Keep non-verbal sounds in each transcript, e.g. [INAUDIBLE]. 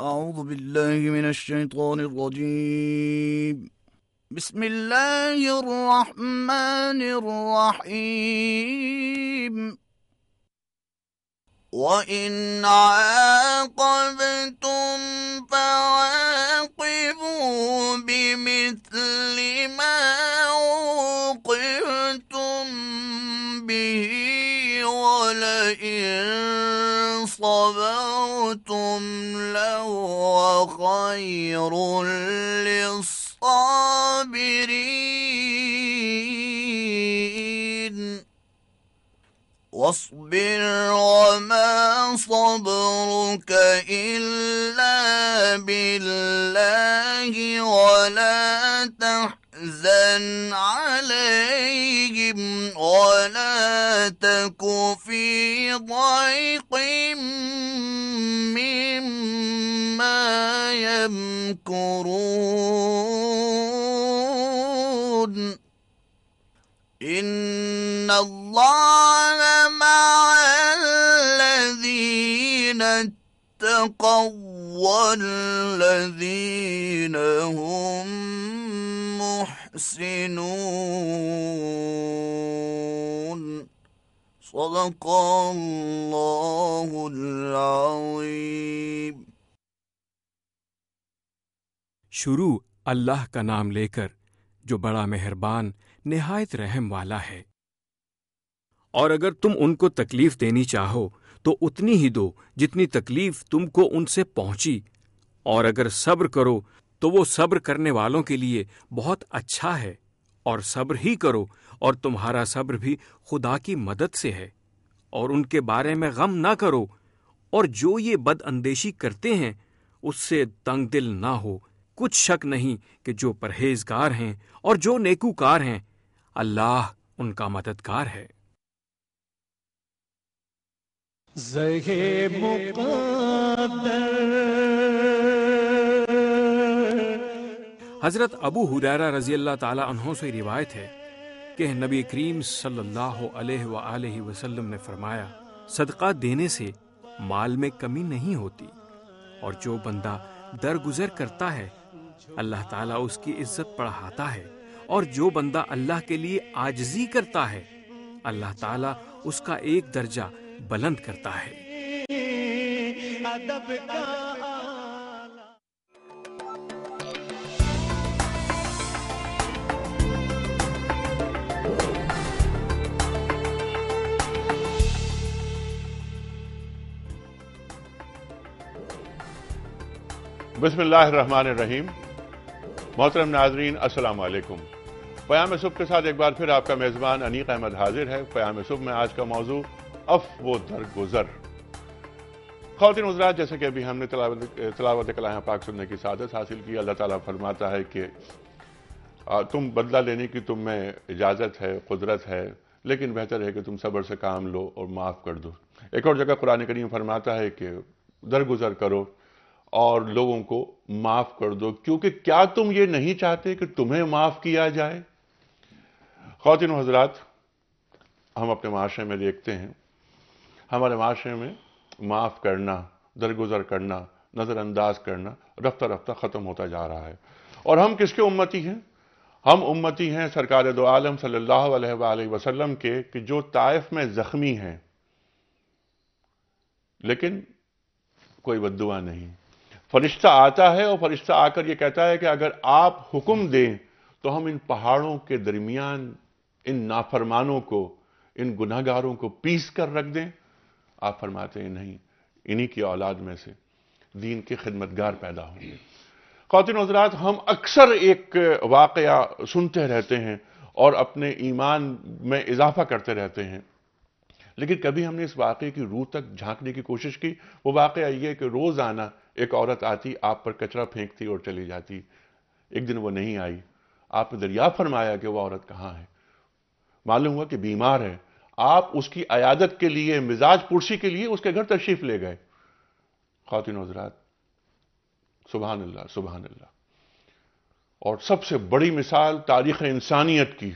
أعوذ بالله من الشيطان الرجيم بسم الله الرحمن الرحيم وإن عاقبتم فعاقبوا بمثل ما عوقبتم لئن صبرتم لهو خير للصابرين واصبر وما صبرك إلا بالله ولا تحكم تحزن عليهم ولا تك في ضيق مما يمكرون إن الله مع الذين اتقوا والذين هم يحسنون صدق الله العظيم शुरू अल्लाह का नाम लेकर जो बड़ा मेहरबान निहायत रहम वाला है और अगर तुम उनको तकलीफ देनी चाहो तो उतनी ही दो जितनी तकलीफ तुमको उनसे पहुंची और अगर सब्र करो तो वो सब्र करने वालों के लिए बहुत अच्छा है और सब्र ही करो और तुम्हारा सब्र भी खुदा की मदद से है और उनके बारे में गम ना करो और जो ये बदअंदेशी करते हैं उससे तंग दिल ना हो कुछ शक नहीं कि जो परहेजगार हैं और जो नेकूकार हैं अल्लाह उनका मददगार है जहे मुकदर हज़रत अबू हुरैरा रजी अल्लाह तहों से रिवायत है कि नबी करीम सल्लल्लाहु अलैहि व आलिहि वसल्लम ने फरमाया सदका देने से माल में कमी नहीं होती और जो बंदा दरगुजर करता है अल्लाह ताला उसकी इज्जत बढ़ाता है और जो बंदा अल्लाह के लिए आजजी करता है अल्लाह ताला उसका एक दर्जा बुलंद करता है अदब का बसमीम मोहतरम नाजरीन असलकुम प्याम सुबह के साथ एक बार फिर आपका मेज़बान अनीक अहमद हाजिर है प्याम सुबह में आज का मौजू अफ वो दर गुज़र खातिन उजरात जैसे कि अभी हमने तलावत कलाम पाक सुनने की सादत हासिल की अल्लाह ताला फरमाता है कि तुम बदला लेने की तुम में इजाज़त है कुदरत है लेकिन बेहतर है कि तुम सब्र से काम लो और माफ़ कर दो एक और जगह कुरान करीम फरमाता है कि दरगुजर करो और लोगों को माफ कर दो क्योंकि क्या तुम ये नहीं चाहते कि तुम्हें माफ किया जाए खातिन हजरात हम अपने माशरे में देखते हैं हमारे माशरे में माफ़ करना दरगुजर करना नज़रअंदाज करना रफ्ता रफ्ता ख़त्म होता जा रहा है और हम किसके उम्मती हैं हम उम्मती हैं सरकार दो आलम सल्ला वसलम वसल्लम के कि जो ताइफ में ज़ख्मी हैं लेकिन कोई बदुआ नहीं फरिश्ता आता है और फरिश्ता आकर यह कहता है कि अगर आप हुक्म दें तो हम इन पहाड़ों के दरमियान इन नाफरमानों को इन गुनाहगारों को पीस कर रख दें आप फरमाते हैं नहीं इन्हीं की औलाद में से दीन के खिदमतगार पैदा होंगे खातिन हजरात हम अक्सर एक वाक़ सुनते रहते हैं और अपने ईमान में इजाफा करते रहते हैं लेकिन कभी हमने इस वाक़े की रूह तक झांकने की कोशिश की वो वाक़ ये कि रोज़ाना एक औरत आती आप पर कचरा फेंकती और चली जाती एक दिन वो नहीं आई आपने दरिया फरमाया कि वह औरत कहाँ है मालूम हुआ कि बीमार है आप उसकी अयादत के लिए मिजाज पुरसी के लिए उसके घर तशरीफ ले गए खातिन हजरात सुबहान अल्लाह सुबहान अल्लाह और सबसे बड़ी मिसाल तारीख इंसानियत की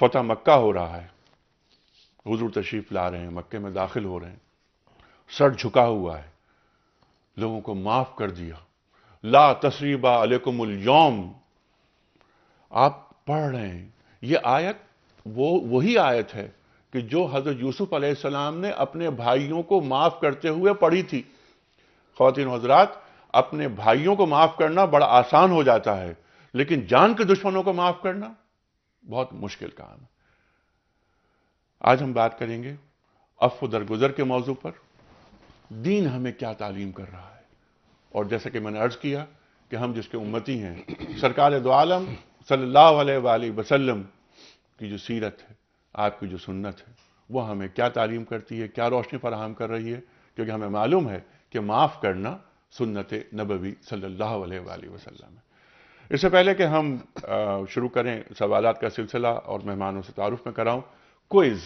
फतेह मक्का हो रहा है हजूर तशरीफ ला रहे हैं मक्के में दाखिल हो रहे हैं सर झुका हुआ है लोगों को माफ कर दिया ला तसरीबा यौम आप पढ़ रहे हैं यह आयत वो वही आयत है कि जो हजरत यूसुफ अलैहिस्सलाम ने अपने भाइयों को माफ करते हुए पढ़ी थी खातिन हजरात अपने भाइयों को माफ करना बड़ा आसान हो जाता है लेकिन जान के दुश्मनों को माफ करना बहुत मुश्किल काम है आज हम बात करेंगे अफ दरगुजर के मौजू पर दीन हमें क्या तालीम कर रहा है और जैसा कि मैंने अर्ज किया कि हम जिसके उम्मती हैं सरकार दो आलम सल्ला वसलम की जो सीरत है आपकी जो सुन्नत है वह हमें क्या तालीम करती है क्या रोशनी फराहम कर रही है क्योंकि हमें मालूम है कि माफ़ करना सुन्नत नबवी सल्ला वसलम है इससे पहले कि हम शुरू करें सवालत का सिलसिला और मेहमानों से तारुफ़ में कराऊं क्विज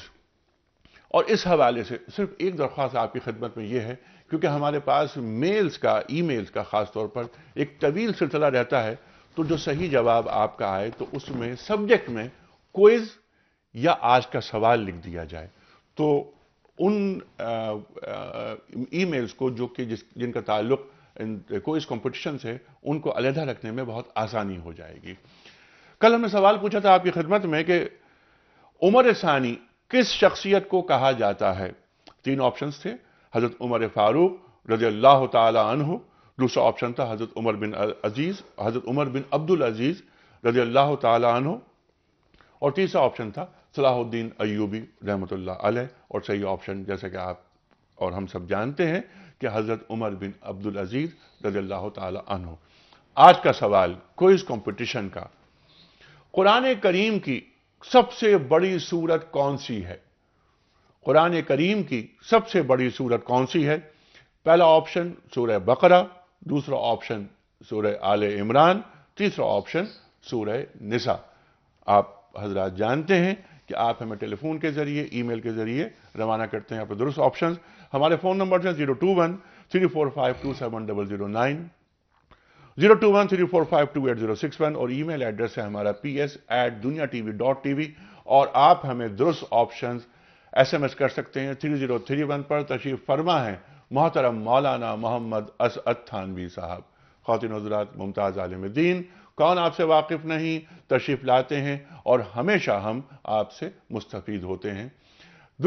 और इस हवाले से सिर्फ एक दरख्वास्त आपकी खिदमत में यह है क्योंकि हमारे पास मेल्स का ई मेल्स का ख़ास तौर पर एक तवील सिलसिला रहता है तो जो सही जवाब आपका आए तो उसमें सब्जेक्ट में क्विज या आज का सवाल लिख दिया जाए तो उन ईमेल्स को जो कि जिस जिनका ताल्लुक क्विज कॉम्पिटिशन से उनको अलहदा रखने में बहुत आसानी हो जाएगी कल हमने सवाल पूछा था आपकी खिदमत में कि उमर सानी किस शख्सियत को कहा जाता है तीन ऑप्शन थे हज़रत उमर फारूक रजी अल्लाह तहु दूसरा ऑप्शन था हज़रत उमर बिन अजीज़ हज़रत उमर बिन अब्दुल अजीज़ रजी अल्लाह तहु और तीसरा ऑप्शन था सलाहुद्दीन अयूबी रहमत आलह और सही ऑप्शन जैसे कि आप और हम सब जानते हैं कि हज़रत उमर बिन अब्दुल अजीज़ रजी अल्लाह तहु आज का सवाल इस कॉम्पिटिशन का कुरान करीम की सबसे बड़ी सूरत कौन सी है कुरान करीम की सबसे बड़ी सूरत कौन सी है पहला ऑप्शन सूरह बकरा दूसरा ऑप्शन सूरह आल इमरान तीसरा ऑप्शन सूरह निसा आप हजरात जानते हैं कि आप हमें टेलीफोन के ज़रिए ईमेल के ज़रिए रवाना करते हैं आप दुरुस्त ऑप्शन हमारे फ़ोन नंबर हैं zero two one three four five two seven double zero nine zero two one three four five two eight zero six one और ईमेल एड्रेस है हमारा पी एस एट दुनिया टीवी डॉट टीवी और आप हमें दुरुस्त option S M S कर सकते हैं थ्री जीरो थ्री वन पर तशरीफ फरमा है मोहतरम मौलाना मोहम्मद असअद थानवी साहब खातिन हजरात मुमताज़ आलमद्दीन कौन आपसे वाकिफ़ नहीं तशरीफ लाते हैं और हमेशा हम आपसे मुस्तफ़ होते हैं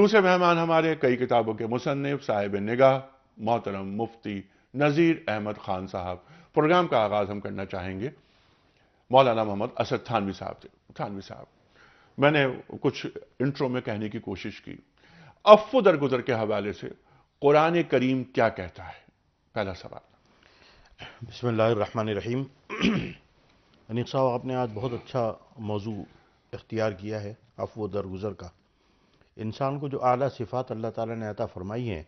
दूसरे मेहमान हमारे कई किताबों के मुसनफ़ साहिब निगाह मोहतरम मुफ्ती नज़ीर अहमद ख़ान साहब प्रोग्राम का आगाज़ हम करना चाहेंगे मौलाना मोहम्मद असद थानवी साहब थे थानवी साहब मैंने कुछ इंट्रो में कहने की कोशिश की अफो दरगुजर के हवाले से कुरान करीम क्या कहता है पहला सवाल बसमान रहीम [CLEARS THROAT] अनिक साहब आपने आज बहुत अच्छा मौजू इख्तियार किया है अफो दरगुजर का इंसान को जो अली सिफ़ात अल्लाह ताला ने अता फ़रमाई हैं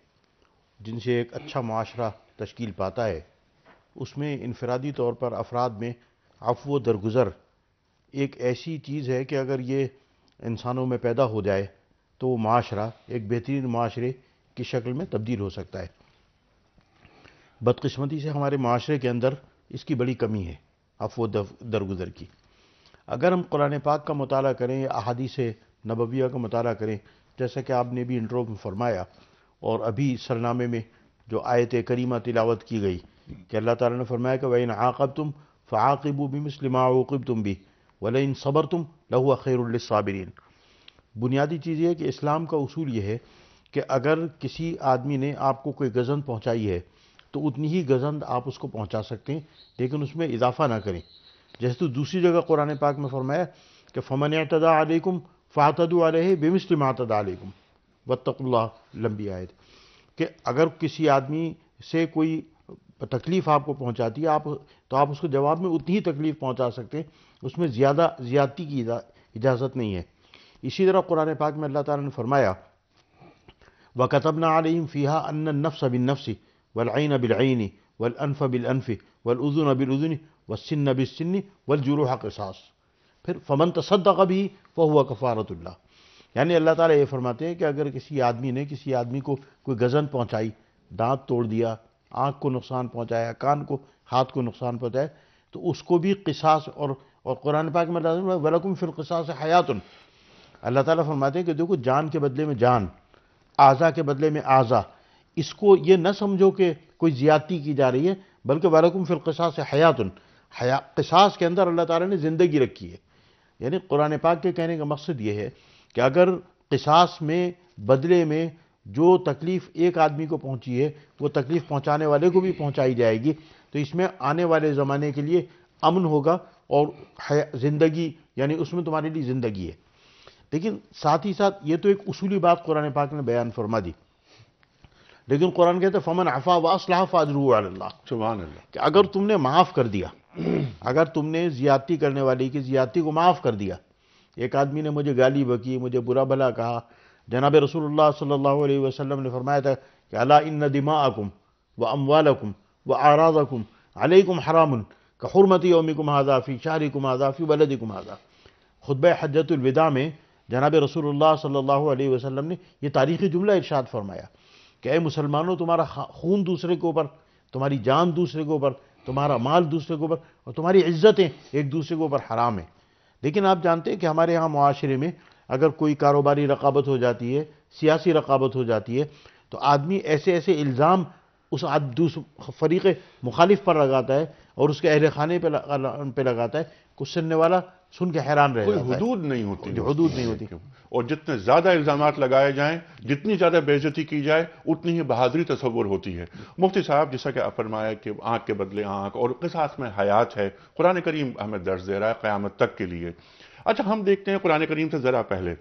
जिनसे एक अच्छा माशरा तश्कील पाता है उसमें इनफरादी तौर पर अफराद में अफव दरगुजर एक ऐसी चीज़ है कि अगर ये इंसानों में पैदा हो जाए तो वो माशरा एक बेहतरीन माशरे की शक्ल में तब्दील हो सकता है बदकस्मती से हमारे माशरे के अंदर इसकी बड़ी कमी है अफव दरगुजर की अगर हम कुरान पाक का मताल करें या से नबविया का मताल करें जैसा कि आपने भी इंट्रो में फरमाया और अभी सरनामे में जो आयत करीमा तिलावत की गई कि अल्लाह ताला ने फरमाया कि वही आकब तुम फ़ाकबू भी मुस्लिम आकब तुम भी वल इन सबर तुम लहु खैरसाबरीन बुनियादी चीज़ यह कि इस्लाम का उसूल यह है कि अगर किसी आदमी ने आपको कोई गज़न पहुँचाई है तो उतनी ही गज़न आप उसको पहुँचा सकते हैं लेकिन उसमें इजाफा ना करें जैसे तो दूसरी जगह कुरान पाक में फरमाया कि फ़मन अतदा आलकुम फ़ातद आलह बेमसलिम आतदा आलकुम वतकुल्ला लंबी आयत कि अगर किसी आदमी से कोई तकलीफ़ आपको पहुंचाती है आप तो आप उसको जवाब में उतनी ही तकलीफ़ पहुंचा सकते हैं उसमें ज़्यादा ज़्यादती की इजाज़त नहीं है इसी तरह कुरान पाक में अल्लाह ताला ने फरमाया व कतबना आलिम फ़िहा अन नफ्स बिन नफ्सी वलआन बिलआनी वलअनफ़ बिलअनफ़ वलउज़ुन बिलउज़ुन वसिन बिलसिन वलजुरूह क़िसास फिर फमन तसद्दक़ भी हुआ कफ़ारतुल्ला यानी अल्लाह ताला ये फरमाते हैं कि अगर किसी आदमी ने किसी आदमी को कोई गज़न पहुंचाई दांत तोड़ दिया आँख को नुकसान पहुँचाया कान को हाथ को नुकसान पहुँचाया तो उसको भी किसास और और कुरान पाक में वलकुम फिर किसास हयातन अल्लाह ताला फरमाते हैं कि देखो जान के बदले में जान आज़ा के बदले में आज़ा इसको ये न समझो कि कोई ज़्यादती की जा रही है बल्कि वलकुम फिर किसास हयातन हया किसास के अंदर अल्लाह ताला ने ज़िंदगी रखी है यानी कुरान पाक के कहने का मकसद ये है कि अगर किसास में बदले में जो तकलीफ़ एक आदमी को पहुंची है वो तकलीफ़ पहुंचाने वाले को भी पहुंचाई जाएगी तो इसमें आने वाले ज़माने के लिए अमन होगा और ज़िंदगी यानी उसमें तुम्हारे लिए ज़िंदगी है लेकिन साथ ही साथ ये तो एक उसूली बात कुरान पाक ने बयान फरमा दी लेकिन कुरान कहते फमन अफ़ा वासलाह फ़ाजरू कि अगर तुमने माफ़ कर दिया अगर तुमने ज़्यादती करने वाले की ज़्यादती को माफ़ कर दिया एक आदमी ने मुझे गाली बकी मुझे बुरा भला कहा जनाब रसूल सल्ला वसम ने फरमाया था कि अला इन दिमाकुम व अमवालकुम व आराजकुम अलैकुम हरामन का हरमती शाहरी कुम आजाफी वलदी कुम हादा खुतब हजतुलविदा में जनाब रसूल सल्ला वसम ने यह तारीख़ी जुमला इर्शाद फरमाया कि मुसलमानों तुम्हारा खून दूसरे के ऊपर तुम्हारी जान दूसरे के ऊपर तुम्हारा माल दूसरे के ऊपर और तुम्हारी इज्जतें एक दूसरे के ऊपर हराम है लेकिन आप जानते हैं कि हमारे यहाँ माशरे में अगर कोई कारोबारी रकाबत हो जाती है सियासी रकाबत हो जाती है तो आदमी ऐसे ऐसे इल्ज़ाम उस दूस फरीक मुखालिफ पर लगाता है और उसके अहल खाने पर लगा, लगाता है कुछ सुनने वाला सुन के हैरान रहे हदूद नहीं होती हदूद नहीं होती और जितने ज़्यादा इल्ज़ाम लगाए जाएँ जितनी ज़्यादा बेजती की जाए उतनी ही बहादुरी तस्वुर होती है मुफ्ती साहब जैसा कि अपरमाया फरमाया कि आँख के बदले आँख और किस हाथ में हयात है कुरान करीम हमें दर्ज दे रहा है क़्यामत तक के लिए अच्छा हम देखते हैं कुरान करीम से ज़रा पहले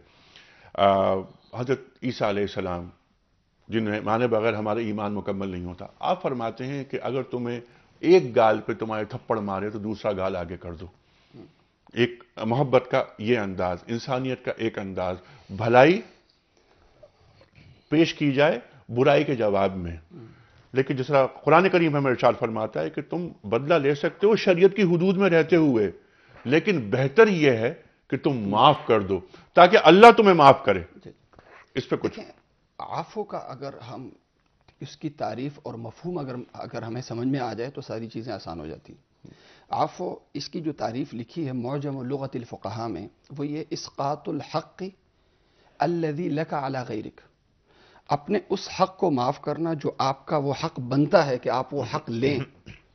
हज़रत ईसा सलाम जिन्हें माने बगैर हमारा ईमान मुकम्मल नहीं होता आप फरमाते हैं कि अगर तुम्हें एक गाल पे तुम्हारे थप्पड़ मारे तो दूसरा गाल आगे कर दो एक मोहब्बत का ये अंदाज इंसानियत का एक अंदाज भलाई पेश की जाए बुराई के जवाब में लेकिन जिस तरह कुरान करीम हमें इर्शाद फरमाता है कि तुम बदला ले सकते हो शरीयत की हदूद में रहते हुए लेकिन बेहतर यह है कि तुम माफ कर दो ताकि अल्लाह तुम्हें माफ करे इस पर कुछ आफो का अगर हम इसकी तारीफ और मफहम अगर अगर हमें समझ में आ जाए तो सारी चीज़ें आसान हो जाती आफो इसकी जो तारीफ लिखी है मौजम लगतलफ़ा में वो ये इसक़ातुलहक़ अल्लदी लक अला गैरिक अपने उस हक़ को माफ़ करना जो आपका वो हक़ बनता है कि आप वो हक़ लें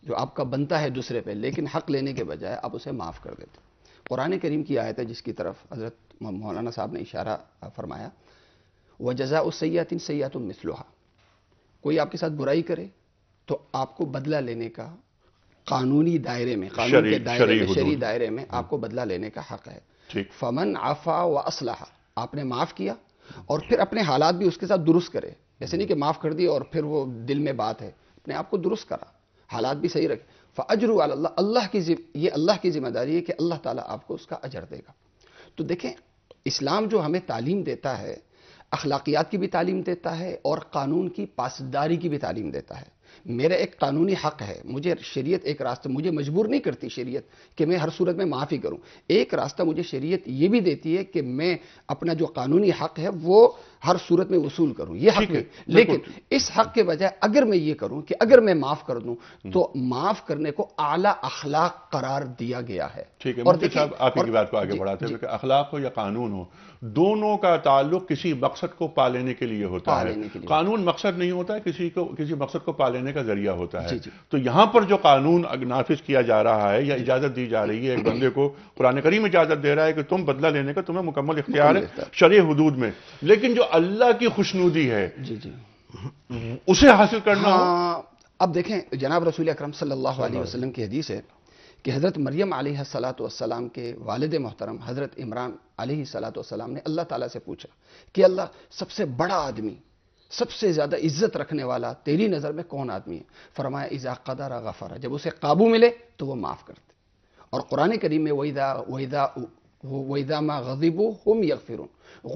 जो आपका बनता है दूसरे पे लेकिन हक़ लेने के बजाय आप उसे माफ़ कर देते कुरान करीम की आयत है जिसकी तरफ हज़रत मौलाना साहब ने इशारा फरमाया व जजा उस इन सयात मिसलोहा कोई आपके साथ बुराई करे तो आपको बदला लेने का कानूनी दायरे में कानून के दायरे में शरी दायरे में आपको बदला लेने का हक है फमन आफा व असलाहा आपने माफ़ किया और फिर अपने हालात भी उसके साथ दुरुस्त करे ऐसे नहीं कि माफ़ कर दिए और फिर वो दिल में बात है अपने आप को दुरुस्त करा हालात भी सही रखे फ़ाजरू अल्लाह अल्लाह की ये अल्लाह की ज़िम्मेदारी है कि अल्लाह ताला आपको उसका अजर देगा तो देखें इस्लाम जो हमें तालीम देता है अखलाकियात की भी तालीम देता है और कानून की पासदारी की भी तालीम देता है मेरा एक कानूनी हक है मुझे शरीयत एक रास्ता मुझे मजबूर नहीं करती शरीयत कि मैं हर सूरत में माफ़ी करूं एक रास्ता मुझे शरीयत ये भी देती है कि मैं अपना जो कानूनी हक है वो हर सूरत में वसूल करूं यह हक है लेकिन इस हक के बजाय अगर मैं ये करूं कि अगर मैं माफ कर दूं हम्म। तो माफ करने को आला अखलाक करार दिया गया है ठीक है और साहब आप बात को आगे बढ़ाते हैं अखलाक हो या कानून हो दोनों का ताल्लुक किसी मकसद को पा लेने के लिए होता है कानून मकसद नहीं होता है किसी को किसी मकसद को पा लेने का जरिया होता है तो यहां पर जो कानून नाफिज किया जा रहा है या इजाजत दी जा रही है एक बंदे को पुराने करीम इजाजत दे रहा है कि तुम बदला लेने का तुम्हें मुकम्मल इख्तियार है शरीय हदूद में लेकिन जो अल्लाह की खुशनुदी है जी जी उसे हासिल करना हाँ, अब देखें जनाब रसूल अक्रम सल्लल्लाहु अलैहि वसल्लम की हदीस है कि हज़रत मरियम सलाम के वालद मोहतरम हज़रत इमरान सलाम ने अल्लाह ताला से पूछा कि अल्लाह सबसे बड़ा आदमी सबसे ज़्यादा इज्जत रखने वाला तेरी नज़र में कौन आदमी है फरमाया इज़ा कदर गफर जब उसे काबू मिले तो वह माफ़ करते और कुरान करीम में वहीदा वहीदा वहीदा मा गजीबो हम यकफिर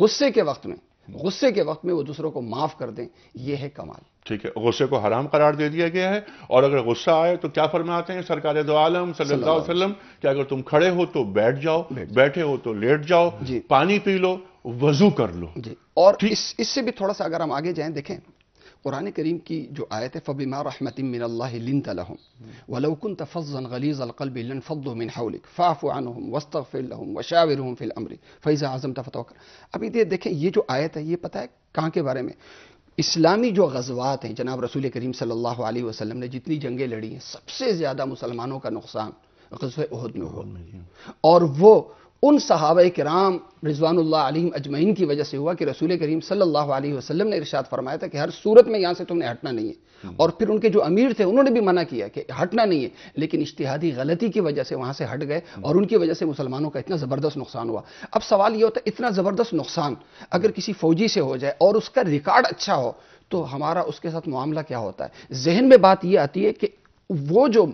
गुस्से के वक्त में गुस्से के वक्त में वो दूसरों को माफ कर दें ये है कमाल ठीक है गुस्से को हराम करार दे दिया गया है और अगर गुस्सा आए तो क्या फरमाते हैं सरकार दो आलम सल्लाम कि अगर तुम खड़े हो तो बैठ जाओ बैठे हो तो लेट जाओ पानी पी लो वजू कर लो जी और इस इससे भी थोड़ा सा अगर हम आगे जाएं देखें कुरान करीम की जो आयत है फ़बिमा रहमत मिन लहम वलौकन तफ़ज़न गलीज़ अलकलबिलन फ़द्दमिन हौलिक फ़ाफ़ आनहम वस्तफ़िलहम वशाविरहम फ़िल अमरी फ़ैज़ा आज़म तफ़तोकर अभी ये देखें ये जो आयत है ये पता है कहाँ के बारे में इस्लामी जो गजवात हैं जनाब रसूल करीम सल्लल्लाहु अलैहि वसल्लम ने जितनी जंगें लड़ी हैं सबसे ज़्यादा मुसलमानों का नुकसान गजब अहद में हुआ और वो उन सहाब कराम रिजवानुल्लाह अजमैन की वजह से हुआ कि रसूल करीम सल्ला वसलम ने इरशाद फरमाया था कि हर सूरत में यहाँ से तुमने हटना नहीं है हम्म। और फिर उनके जो अमीर थे उन्होंने भी मना किया कि हटना नहीं है लेकिन इश्तिहादी गलती की वजह से वहाँ से हट गए हम्म। और उनकी वजह से मुसलमानों का इतना ज़बरदस्त नुकसान हुआ अब सवाल ये होता है इतना ज़बरदस्त नुकसान अगर किसी फौजी से हो जाए और उसका रिकॉर्ड अच्छा हो तो हमारा उसके साथ मामला क्या होता है जहन में बात यह आती है कि वो जो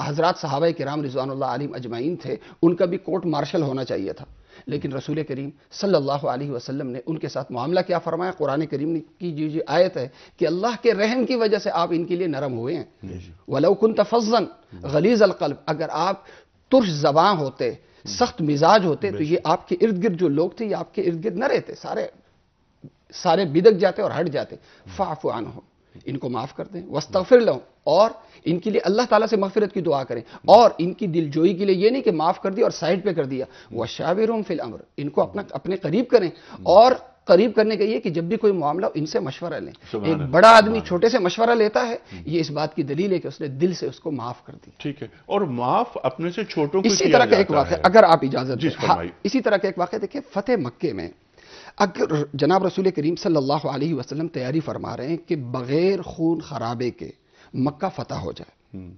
हजरत साहब के राम आलिम अजमाइन थे उनका भी कोर्ट मार्शल होना चाहिए था लेकिन रसूल करीम सल्लल्लाहु अलैहि वसल्लम ने उनके साथ मामला क्या फरमाया कुरान करीम की जी जी आयत है कि अल्लाह के रहम की वजह से आप इनके लिए नरम हुए हैं वलौकुन तफजन गलीज अलकल्ब अगर आप तुर्श जबां होते सख्त मिजाज होते तो ये आपके इर्द गिर्द जो लोग थे ये आपके इर्द गिर्द न रहते सारे सारे बिदक जाते और हट जाते हम्म। फाफान हो इनको माफ़ कर दें वस्तफिर लो और इनके लिए अल्लाह ताला से मफफरत की दुआ करें और इनकी दिलजोई के लिए ये नहीं कि माफ़ कर दिया और साइड पे कर दिया वह शाविर फिल अमर इनको अपना अपने करीब करें और करीब करने के लिए कि जब भी कोई मामला इनसे मशवरा लें एक बड़ा आदमी छोटे से मशवरा लेता है हम्म। ये इस बात की दलील है कि उसने दिल से उसको माफ कर दिया ठीक है और माफ अपने से छोटों हाँ, इसी तरह का एक वाक्य अगर आप इजाजत इसी तरह का एक वाक्य देखिए फतेह मक्के में अगर जनाब रसूल करीम सल्लल्लाहु अलैहि वसल्लम तैयारी फरमा रहे हैं कि बग़ैर खून खराबे के मक्का फतह हो जाए हम्म।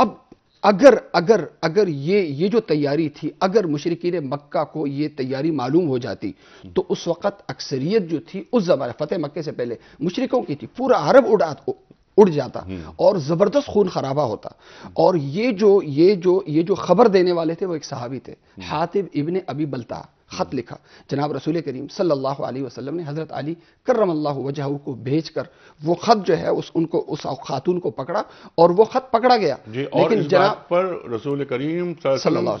अब अगर अगर अगर ये ये जो तैयारी थी अगर मुशरकिन मक्का को ये तैयारी मालूम हो जाती तो उस वक़्त अक्सरियत जो थी उस ज़माने फ़तेह मक्के से पहले मुशरकों की थी पूरा अरब उड़ा उड़ जाता हम्म। और ज़बरदस्त खून खराबा होता और ये जो ये जो ये जो खबर देने वाले थे वो एक सहाबी थे हम्म। हातिब इबन अबी बलता ख़त लिखा जनाब रसूल करीम सल्लल्लाहु अलैहि वसल्लम ने हज़रत अली करम अल्लाह वजह को भेजकर वो ख़त जो है उस उनको उस खातून को पकड़ा और वो ख़त पकड़ा गया लेकिन जनाब पर रसूल करीम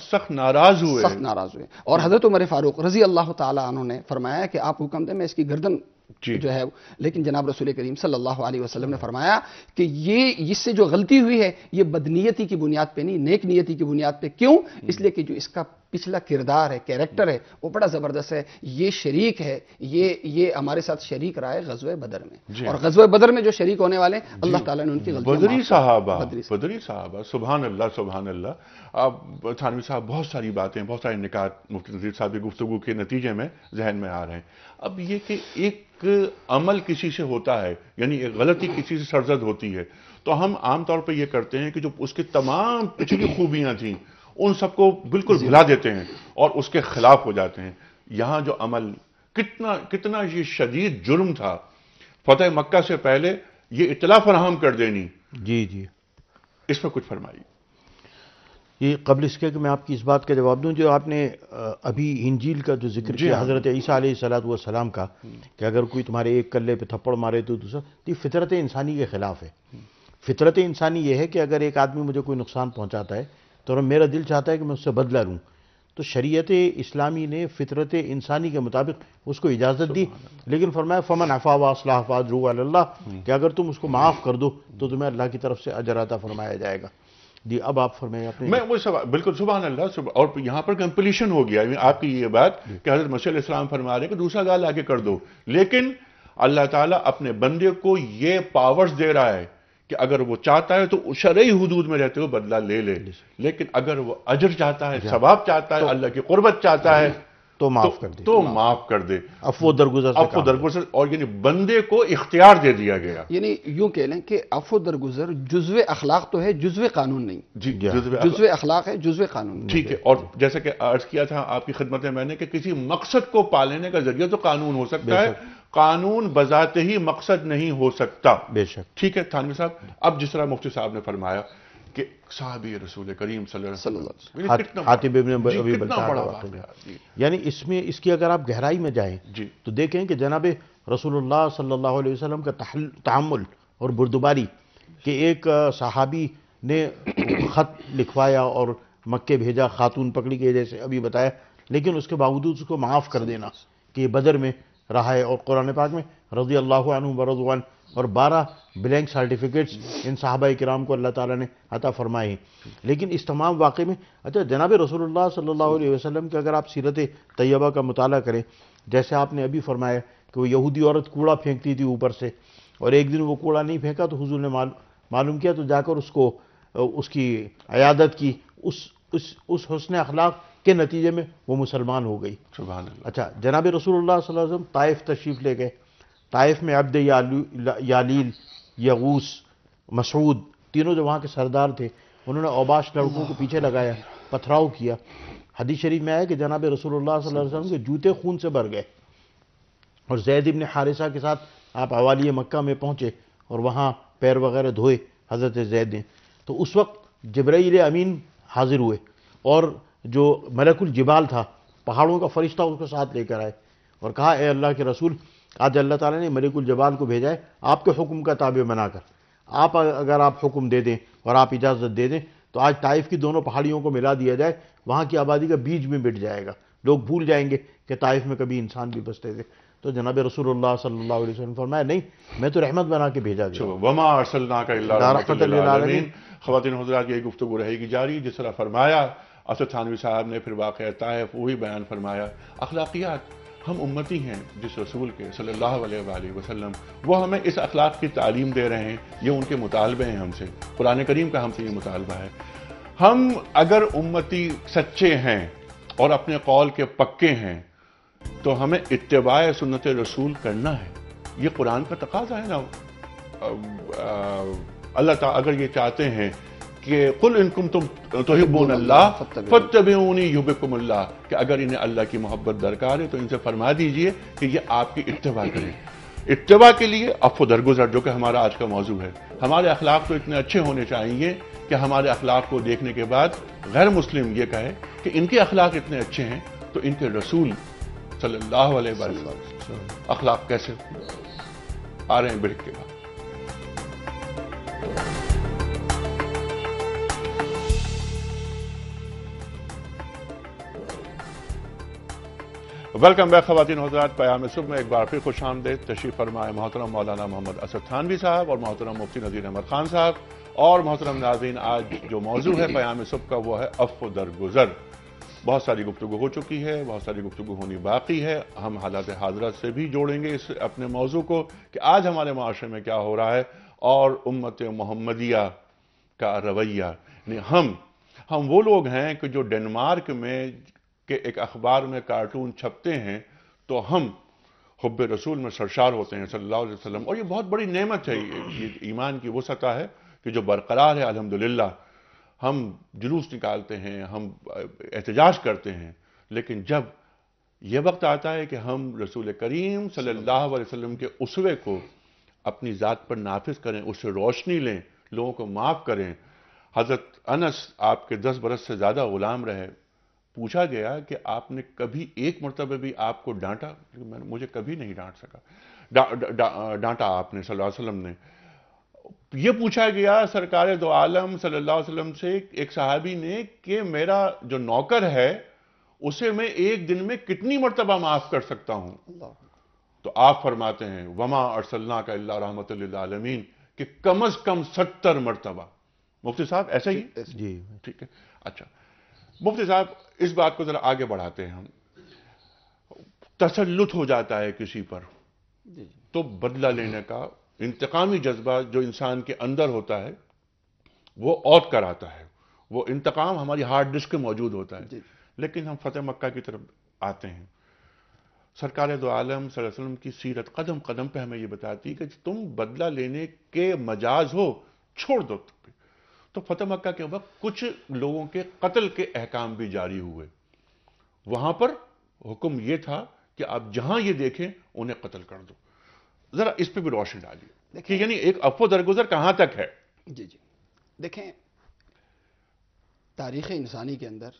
सख्त नाराज़ हुए सख्त नाराज़ हुए और हज़रत उमर फ़ारूक रजी अल्लाह तु ने फरमाया कि आप हुक्म दें मैं इसकी गर्दन जो है लेकिन जनाब रसूल करीम सल्लल्लाहु अलैहि वसल्लम ने फरमाया कि ये इससे जो गलती हुई है ये बदनीयती की बुनियाद पे नहीं नेक नियति की बुनियाद पे क्यों हम्म। इसलिए कि जो इसका पिछला किरदार है कैरेक्टर है वो बड़ा ज़बरदस्त है ये शरीक है ये ये हमारे साथ शरीक रहा है गजब बदर में और गजब बदर में जो शरीक होने वाले अल्लाह ताला ने उनकी बदरी साहबा बदरी साहबा सुबहान अल्लाह सुबहान अल्लाह आप थानवी साहब बहुत सारी बातें बहुत सारे निकात मुफ्ती नजीर साहब की गुफ्तु के नतीजे में जहन में आ रहे हैं अब ये कि एक अमल किसी से होता है यानी एक गलती किसी से सरजद होती है तो हम आमतौर पर यह करते हैं कि जो उसकी तमाम पिछली खूबियां थी उन सबको बिल्कुल भुला देते हैं और उसके खिलाफ हो जाते हैं यहां जो अमल कितना कितना ये शदीद जुर्म था फतेह मक्का से पहले ये इतला फराहम कर देनी जी जी इस पर कुछ फरमाइए ये कबल इसके कि मैं आपकी इस बात का जवाब दूं जो आपने अभी इंजील का जो जिक्र किया हाँ। हज़रत ईसा सलाम का कि अगर कोई तुम्हारे एक कल्ले पे थप्पड़ मारे तो दूसरा तो ये फितरत इंसानी के ख़िलाफ़ है फितरत इंसानी ये है कि अगर एक आदमी मुझे कोई नुकसान पहुंचाता है तो मेरा दिल चाहता है कि मैं उससे बदला लूँ तो शरीयत इस्लामी ने फितरत इंसानी के मुताबिक उसको इजाज़त दी लेकिन फरमाया फमन अफावा वसलाफ़ाद रू अल्लाह कि अगर तुम उसको माफ़ कर दो तो तुम्हें अल्लाह की तरफ से अजराता फरमाया जाएगा जी अब आप फरमाए मैं वो सवाल बिल्कुल सुबह अल्लाह सुबह और यहाँ पर कंपलीशन हो गया आपकी ये बात कि हजरत मसील इस्लाम फरमा रहे कि दूसरा गाल आगे कर दो लेकिन अल्लाह ताला अपने बंदे को ये पावर्स दे रहा है कि अगर वो चाहता है तो शरय हदूद में रहते हुए बदला ले ले लेकिन अगर वो अजर चाहता है सवाब चाहता है तो- अल्लाह की कुर्बत चाहता है तो माफ कर दे तो माफ कर दे अफो दरगुजर अफो दरगुजर और यानी बंदे को इख्तियार दे दिया गया यानी यूं कह लें कि अफो दरगुजर जुज्व अखलाक तो है जुजवे कानून नहीं जी जुज्व अखलाक है जुजवे कानून ठीक है और जैसे कि अर्ज किया था आपकी खिदमत में मैंने कि किसी मकसद को पालने का जरिया तो कानून हो सकता है कानून बजाते ही मकसद नहीं हो सकता बेशक ठीक है थानवी साहब अब जिस तरह मुफ्ती साहब ने फरमाया कि साहब रसूल करीम हातिब यानी इसमें इसकी अगर आप गहराई में जाएं तो देखें कि जनाब रसूल सल्लल्लाहु अलैहि वसल्लम का तहमुल और बुरदबारी कि एक सहाबी ने ख़त लिखवाया और मक्के भेजा खातून पकड़ी के जैसे अभी बताया लेकिन उसके बावजूद उसको माफ़ कर देना कि बदर में रहा है और कुरान पाक में रजी अल्लाह वरदान और बारह ब्लैंक सर्टिफिकेट्स इन साहबा कराम को अल्लाह ताला ने अता फरमाई लेकिन इस तमाम वाक़े में अच्छा जनाब रसोल्ला सल्ला वसलम की अगर आप सीरत तयबा का मताल करें जैसे आपने अभी फरमाया कि वो यहूदी औरत कूड़ा फेंकती थी ऊपर से और एक दिन वो कूड़ा नहीं फेंका तो हुजूर ने मालूम किया तो जाकर उसको उसकी अयादत की उस उस उस हसन अखलाक के नतीजे में वो मुसलमान हो गई अच्छा जनाब रसूल वसम ताइफ तशरीफ ले गए ताइफ में अब्द यालील यगूस मसूद तीनों जो वहाँ के सरदार थे उन्होंने औबाश लड़कों को पीछे लगाया पथराव किया हदी शरीफ में आया कि जनाब रसूल वसम के जूते खून से भर गए और जैद इबन हारिसा के साथ आप अवाली मक् में पहुँचे और वहाँ पैर वगैरह धोए हज़रत जैद ने तो उस वक्त जब्राइल अमीन हाजिर हुए और जो मलकुल जिबाल था पहाड़ों का फरिश्ता उसको साथ लेकर आए और कहा ए अल्लाह के रसूल आज अल्लाह ताला ने मलिकुल जबाल को भेजा है आपके हुक्म का ताबे बनाकर आप अगर आप हुक्म दे दें और आप इजाज़त दे दें तो आज ताइफ की दोनों पहाड़ियों को मिला दिया जाए वहाँ की आबादी का बीज में बिट जाएगा लोग भूल जाएंगे कि ताइफ में कभी इंसान भी बसते थे तो जनाब रसूल सल्ला फरमाया नहीं मैं तो रहमत बना के भेजा गया की गुफ्तु रहेगी जारी जिस तरह फरमाया असद थानवी साहब ने फिर वाक़ तायफ वही बयान फरमाया अखलाकियात हम उम्मती हैं जिस रसूल के सल्लल्लाहु अलैहि वसल्लम वो हमें इस अखलाक की तालीम दे रहे हैं ये उनके मुतालबे हैं हमसे कुरान करीम का हमसे ये मुतालबा है हम अगर उम्मती सच्चे हैं और अपने कौल के पक्के हैं तो हमें इतबा सुनत रसूल करना है ये कुरान का तकाजा है ना अल्लाह अगर ये चाहते हैं कि कुल इनकुम तुम तोहिबून अल्लाह फतबूनी युबकुम अल्लाह कि अगर इन्हें अल्लाह की मोहब्बत दरकार है तो इनसे फरमा दीजिए कि ये आपकी इतवा करें इतवा के लिए अफो दरगुजर जो कि हमारा आज का मौजू है हमारे अखलाक तो इतने अच्छे होने चाहिए कि हमारे अखलाक को देखने के बाद गैर मुस्लिम ये कहे कि इनके अखलाक इतने अच्छे हैं तो इनके रसूल सल्लल्लाहु अलैहि वसल्लम अखलाक कैसे आ रहे हैं ब्रेक के बाद वेलकम बैक खातिन हजरात पयाम सुब में एक बार फिर खुश आमदेद तशीफ़ फरमाए मोहतरम मौलाना मोहम्मद असद थानवी साहब और मोहतरम मुफ्ती नजीर अहमद खान साहब और मोहतरम नाजीन आज जो मौजू है पयाम सुब का वो है अफ दरगुजर बहुत सारी गुफ्तु हो चुकी है बहुत सारी गुफ्तु होनी बाकी है हम हालात हाजरा से भी जोड़ेंगे इस अपने मौजू को कि आज हमारे माशरे में क्या हो रहा है और उम्मत मोहम्मदिया का रवैया हम हम वो लोग हैं कि जो डेनमार्क में के एक अखबार में कार्टून छपते हैं तो हम हब रसूल में सरशार होते हैं सल्लल्लाहु अलैहि वसल्लम और ये बहुत बड़ी नेमत है ये ईमान की वो सतह है कि जो बरकरार है अल्हम्दुलिल्लाह हम जुलूस निकालते हैं हम एहतजाज करते हैं लेकिन जब यह वक्त आता है कि हम रसूल करीम सल्लल्लाहु अलैहि वसल्लम के उसवे को अपनी ज़ात पर नाफिज करें उससे रोशनी लें लोगों को माफ़ करें हज़रत अनस आपके दस बरस से ज़्यादा ग़ुलाम रहे पूछा गया कि आपने कभी एक मरतबे भी आपको डांटा मैंने मुझे कभी नहीं डांट सका डांटा दा, डांटा आपने सल्लल्लाहु अलैहि वसल्लम ने ये पूछा गया सरकार दो आलम सल्लल्लाहु अलैहि वसल्लम से एक सहाबी ने कि मेरा जो नौकर है उसे मैं एक दिन में कितनी मरतबा माफ़ कर सकता हूं तो आप फरमाते हैं वमा सल्ला का अल्लाह रहमत आलमीन कि कम अज़ कम सत्तर मरतबा मुफ्ती साहब ऐसा ही जी ठीक है अच्छा मुफ्ती साहब इस बात को ज़रा आगे बढ़ाते हैं हम तसलुत हो जाता है किसी पर तो बदला लेने का इंतकामी जज्बा जो इंसान के अंदर होता है वो औत कराता है वो इंतकाम हमारी हार्ड डिस्क में मौजूद होता है लेकिन हम फतेह मक्का की तरफ आते हैं सरकार दो आलम वसलम की सीरत कदम कदम पे हमें ये बताती है कि तुम बदला लेने के मजाज हो छोड़ दो तुम्हें तो फतेह मक्का के वक्त कुछ लोगों के कत्ल के अहकाम भी जारी हुए वहां पर हुक्म यह था कि आप जहां ये देखें उन्हें कत्ल कर दो जरा इस पर भी रोशनी डालिए कि यानी एक अफो दरगुजर कहां तक है जी जी देखें तारीख इंसानी के अंदर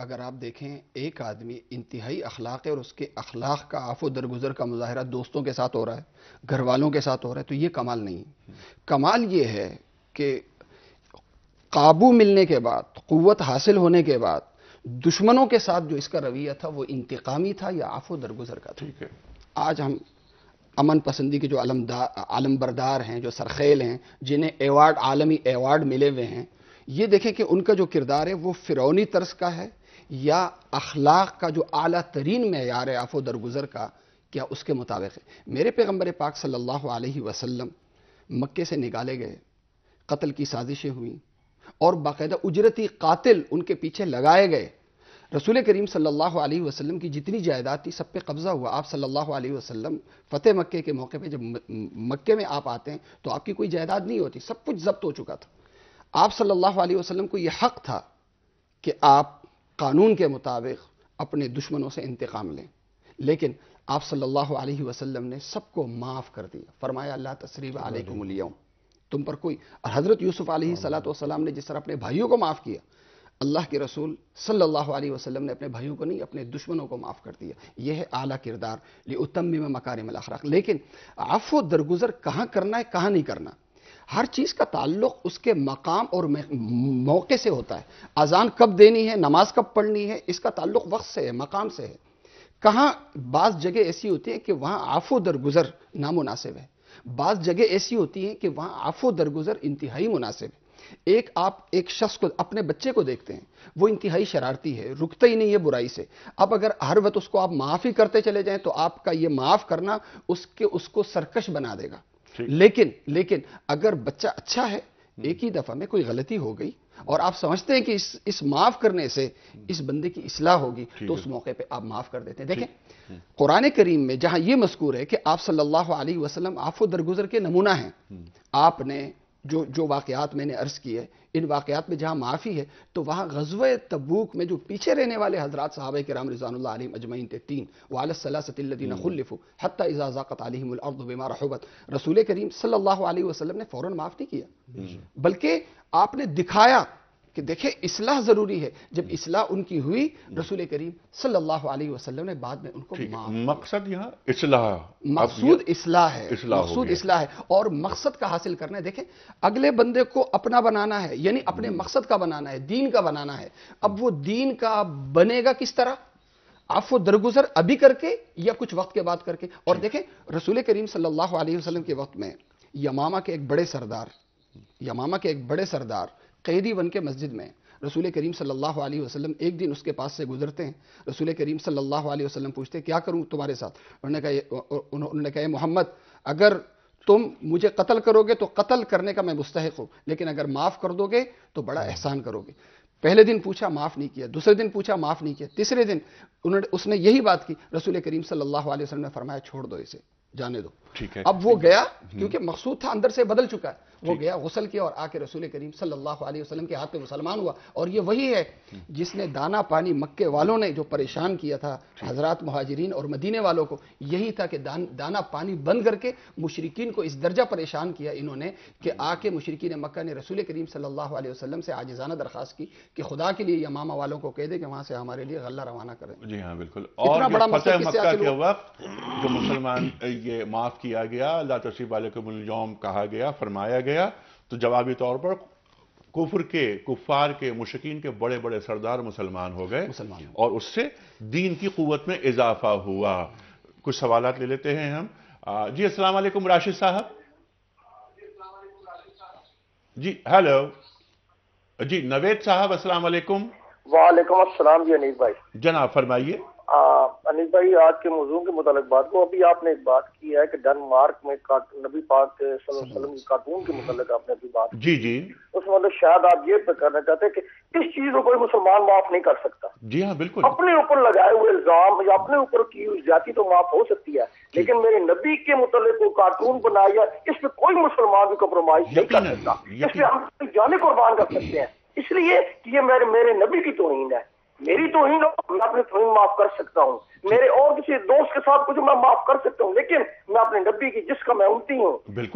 अगर आप देखें एक आदमी इंतहाई अखलाक है और उसके अखलाक का आफो दरगुजर का मुजाहरा दोस्तों के साथ हो रहा है घर वालों के साथ हो रहा है तो ये कमाल नहीं कमाल ये है कि काबू मिलने के बाद क़वत हासिल होने के बाद दुश्मनों के साथ जो इसका रवैया था वो इंतकामी था या आफो दरगुजर का था ठीक है आज हम अमन पसंदी के जो आलमबरदार हैं जो सरखेल हैं जिन्हें एवार्ड आलमी एवार्ड मिले हुए हैं ये देखें कि उनका जो किरदार है वो फिरौनी तर्स का है या अखलाक का जो आला तरीन मैार है आफो दरगुजर का क्या उसके मुताबिक है मेरे पैगम्बर पाक सल्लल्लाहु अलैहि वसल्लम मक्के से निकाले गए कत्ल की साजिशें हुई और बाकायदा उजरती कातिल उनके पीछे लगाए गए रसूल करीम सल्लल्लाहु अलैहि वसल्लम की जितनी जायदाद थी सब पे कब्ज़ा हुआ आप सल्लल्लाहु अलैहि वसल्लम फ़तेह मक्के के मौके पे जब मक्के में आप आते हैं तो आपकी कोई जायदाद नहीं होती सब कुछ जब्त हो चुका था आप सल्लल्लाहु अलैहि वसल्लम को यह हक था कि आप कानून के मुताबिक अपने दुश्मनों से इंतकाम लें लेकिन आप सल्लल्लाहु अलैहि वसल्लम ने सबको माफ़ कर दिया फरमाया अल्लाह तसरीब अलैकुम तुम पर कोई और हज़रत यूसुफ़ सलाम ने जिस तरह अपने भाइयों को माफ़ किया अल्लाह के रसूल सल्लल्लाहु अलैहि वसल्लम ने अपने भाइयों को नहीं अपने दुश्मनों को माफ़ कर दिया यह है आला किरदार लिए उत्तम में मकार अखराक लेकिन आफो दरगुजर कहाँ करना है कहाँ नहीं करना हर चीज़ का ताल्लुक उसके मकाम और मौके से होता है अजान कब देनी है नमाज कब पढ़नी है इसका ताल्लुक वक्त से है मकाम से है कहाँ बाज़ जगह ऐसी होती है कि वहाँ आफो दरगुजर नामुनासिब है बाज़ जगह ऐसी होती हैं कि वहां आफो दरगुजर इंतहाई मुनासिब है एक आप एक शख्स को अपने बच्चे को देखते हैं वो इंतहाई शरारती है रुकता ही नहीं है बुराई से अब अगर हर वक्त उसको आप माफ़ ही करते चले जाएं तो आपका ये माफ़ करना उसके उसको सरकश बना देगा लेकिन लेकिन अगर बच्चा अच्छा है एक ही दफ़ा में कोई गलती हो गई और आप समझते हैं कि इस इस माफ करने से हम्म। इस बंदे की इसलाह होगी तो उस मौके पे आप माफ कर देते हैं देखें कुरान करीम में जहां ये मस्कूर है कि आप सल्लल्लाहु अलैहि वसल्लम आफो दरगुजर के नमूना हैं हम्म। आपने जो जो वाकयात मैंने अर्ज़ किए इन वाकयात में जहाँ माफ़ी है तो वहाँ गजव तबूक में जो पीछे रहने वाले हजरत साहब के राम रजान आलिम अजमैन थे तीन वालसल्लासदीन हम्म। खुल्लफ़ हती इजाज़ाक़त आलिमर्द बेमार रसूल करीम सल्ला वसलम ने फ़ौर माफ़ नहीं किया हम्म। बल्कि आपने दिखाया कि देखे इसलाह ज़रूरी है जब इसलाह उनकी हुई रसूल करीम सल्लल्लाहु अलैहि वसल्लम ने बाद में उनको मकसद यहाँ इसलाह मकसूद इसलाह है मकसूद इसलाह है और मकसद का हासिल करना है देखें अगले बंदे को अपना बनाना है यानी अपने हम्म। मकसद का बनाना है दीन का बनाना है अब वो दीन का बनेगा किस तरह आप वो दरगुजर अभी करके या कुछ वक्त के बाद करके और देखें रसूल करीम सल्लल्लाहु अलैहि वसल्लम के वक्त में यमामा के एक बड़े सरदार यमामा के एक बड़े सरदार कैदी बन के मस्जिद में रसूल करीम सल्लल्लाहु अलैहि वसल्लम एक दिन उसके पास से गुजरते हैं रसूल करीम सल्लल्लाहु अलैहि वसल्लम पूछते हैं क्या करूं तुम्हारे साथ उन्होंने कहा उन्होंने कहा मोहम्मद अगर तुम मुझे कत्ल करोगे तो कत्ल करने का मैं मुस्तक हूँ लेकिन अगर माफ़ कर दोगे तो बड़ा एहसान करोगे पहले दिन पूछा माफ़ नहीं किया दूसरे दिन पूछा माफ़ नहीं किया तीसरे दिन उन्होंने उसने यही बात की रसूल करीम सल्लल्लाहु अलैहि वसल्लम ने फरमाया छोड़ दो इसे जाने दो ठीक है अब वो गया हम्म। क्योंकि मकसूद था अंदर से बदल चुका है वो गया गसल किया और आके रसूल करीम सल्लल्लाहु अलैहि वसल्लम के हाथ में मुसलमान हुआ और ये वही है जिसने दाना पानी मक्के वालों ने जो परेशान किया था हजरत महाजरीन और मदीने वालों को यही था कि दान, दाना पानी बंद करके मुशरकिन को इस दर्जा परेशान किया इन्होंने कि आके मुशरकिन मक्का ने रसूल करीम सल्लल्लाहु अलैहि वसल्लम से आजिजाना दरखास्त की कि खुदा के लिए यमामा वालों को कह दे कि वहां से हमारे लिए गला रवाना करें जी हाँ बिल्कुल और बड़ा मुसलमान ये माफ किया गया ला तशीब कहा गया फरमाया गया तो जवाबी तौर पर कुफर के कुफार के मुशकिन के बड़े बड़े सरदार मुसलमान हो गए मुसलमान और उससे दीन की कुवत में इजाफा हुआ कुछ सवाल ले लेते हैं हम आ, जी असलम राशिद साहब जी हेलो जी नवेद साहब असलकुम वालेकुम असलम जी अनिल भाई जनाब फरमाइए अनिल भाई आज के मौजूद के मुतालिक बात को अभी आपने एक बात की है कि डेनमार्क में नबी पाक वसल्लम की कार्टून के मुतालिक आपने अभी बात जी जी तो उस मतलब शायद आप ये करना चाहते हैं कि इस चीज को कोई मुसलमान माफ नहीं कर सकता जी हाँ बिल्कुल अपने ऊपर लगाए हुए इल्जाम या अपने ऊपर की हुई जाति तो माफ हो सकती है लेकिन मेरे नबी के मुतालिक वो कार्टून बनाया इस पर कोई मुसलमान भी कंप्रोमाइज नहीं कर सकता इस पर हम जाने कुर्बान कर सकते हैं इसलिए ये मेरे मेरे नबी की तोहन है मेरी तो ही ना मैं अपनी तोहिन माफ कर सकता हूँ मेरे और किसी दोस्त के साथ कुछ मैं माफ कर सकता हूँ लेकिन मैं अपने डब्बी की जिसका मैं उमती हूँ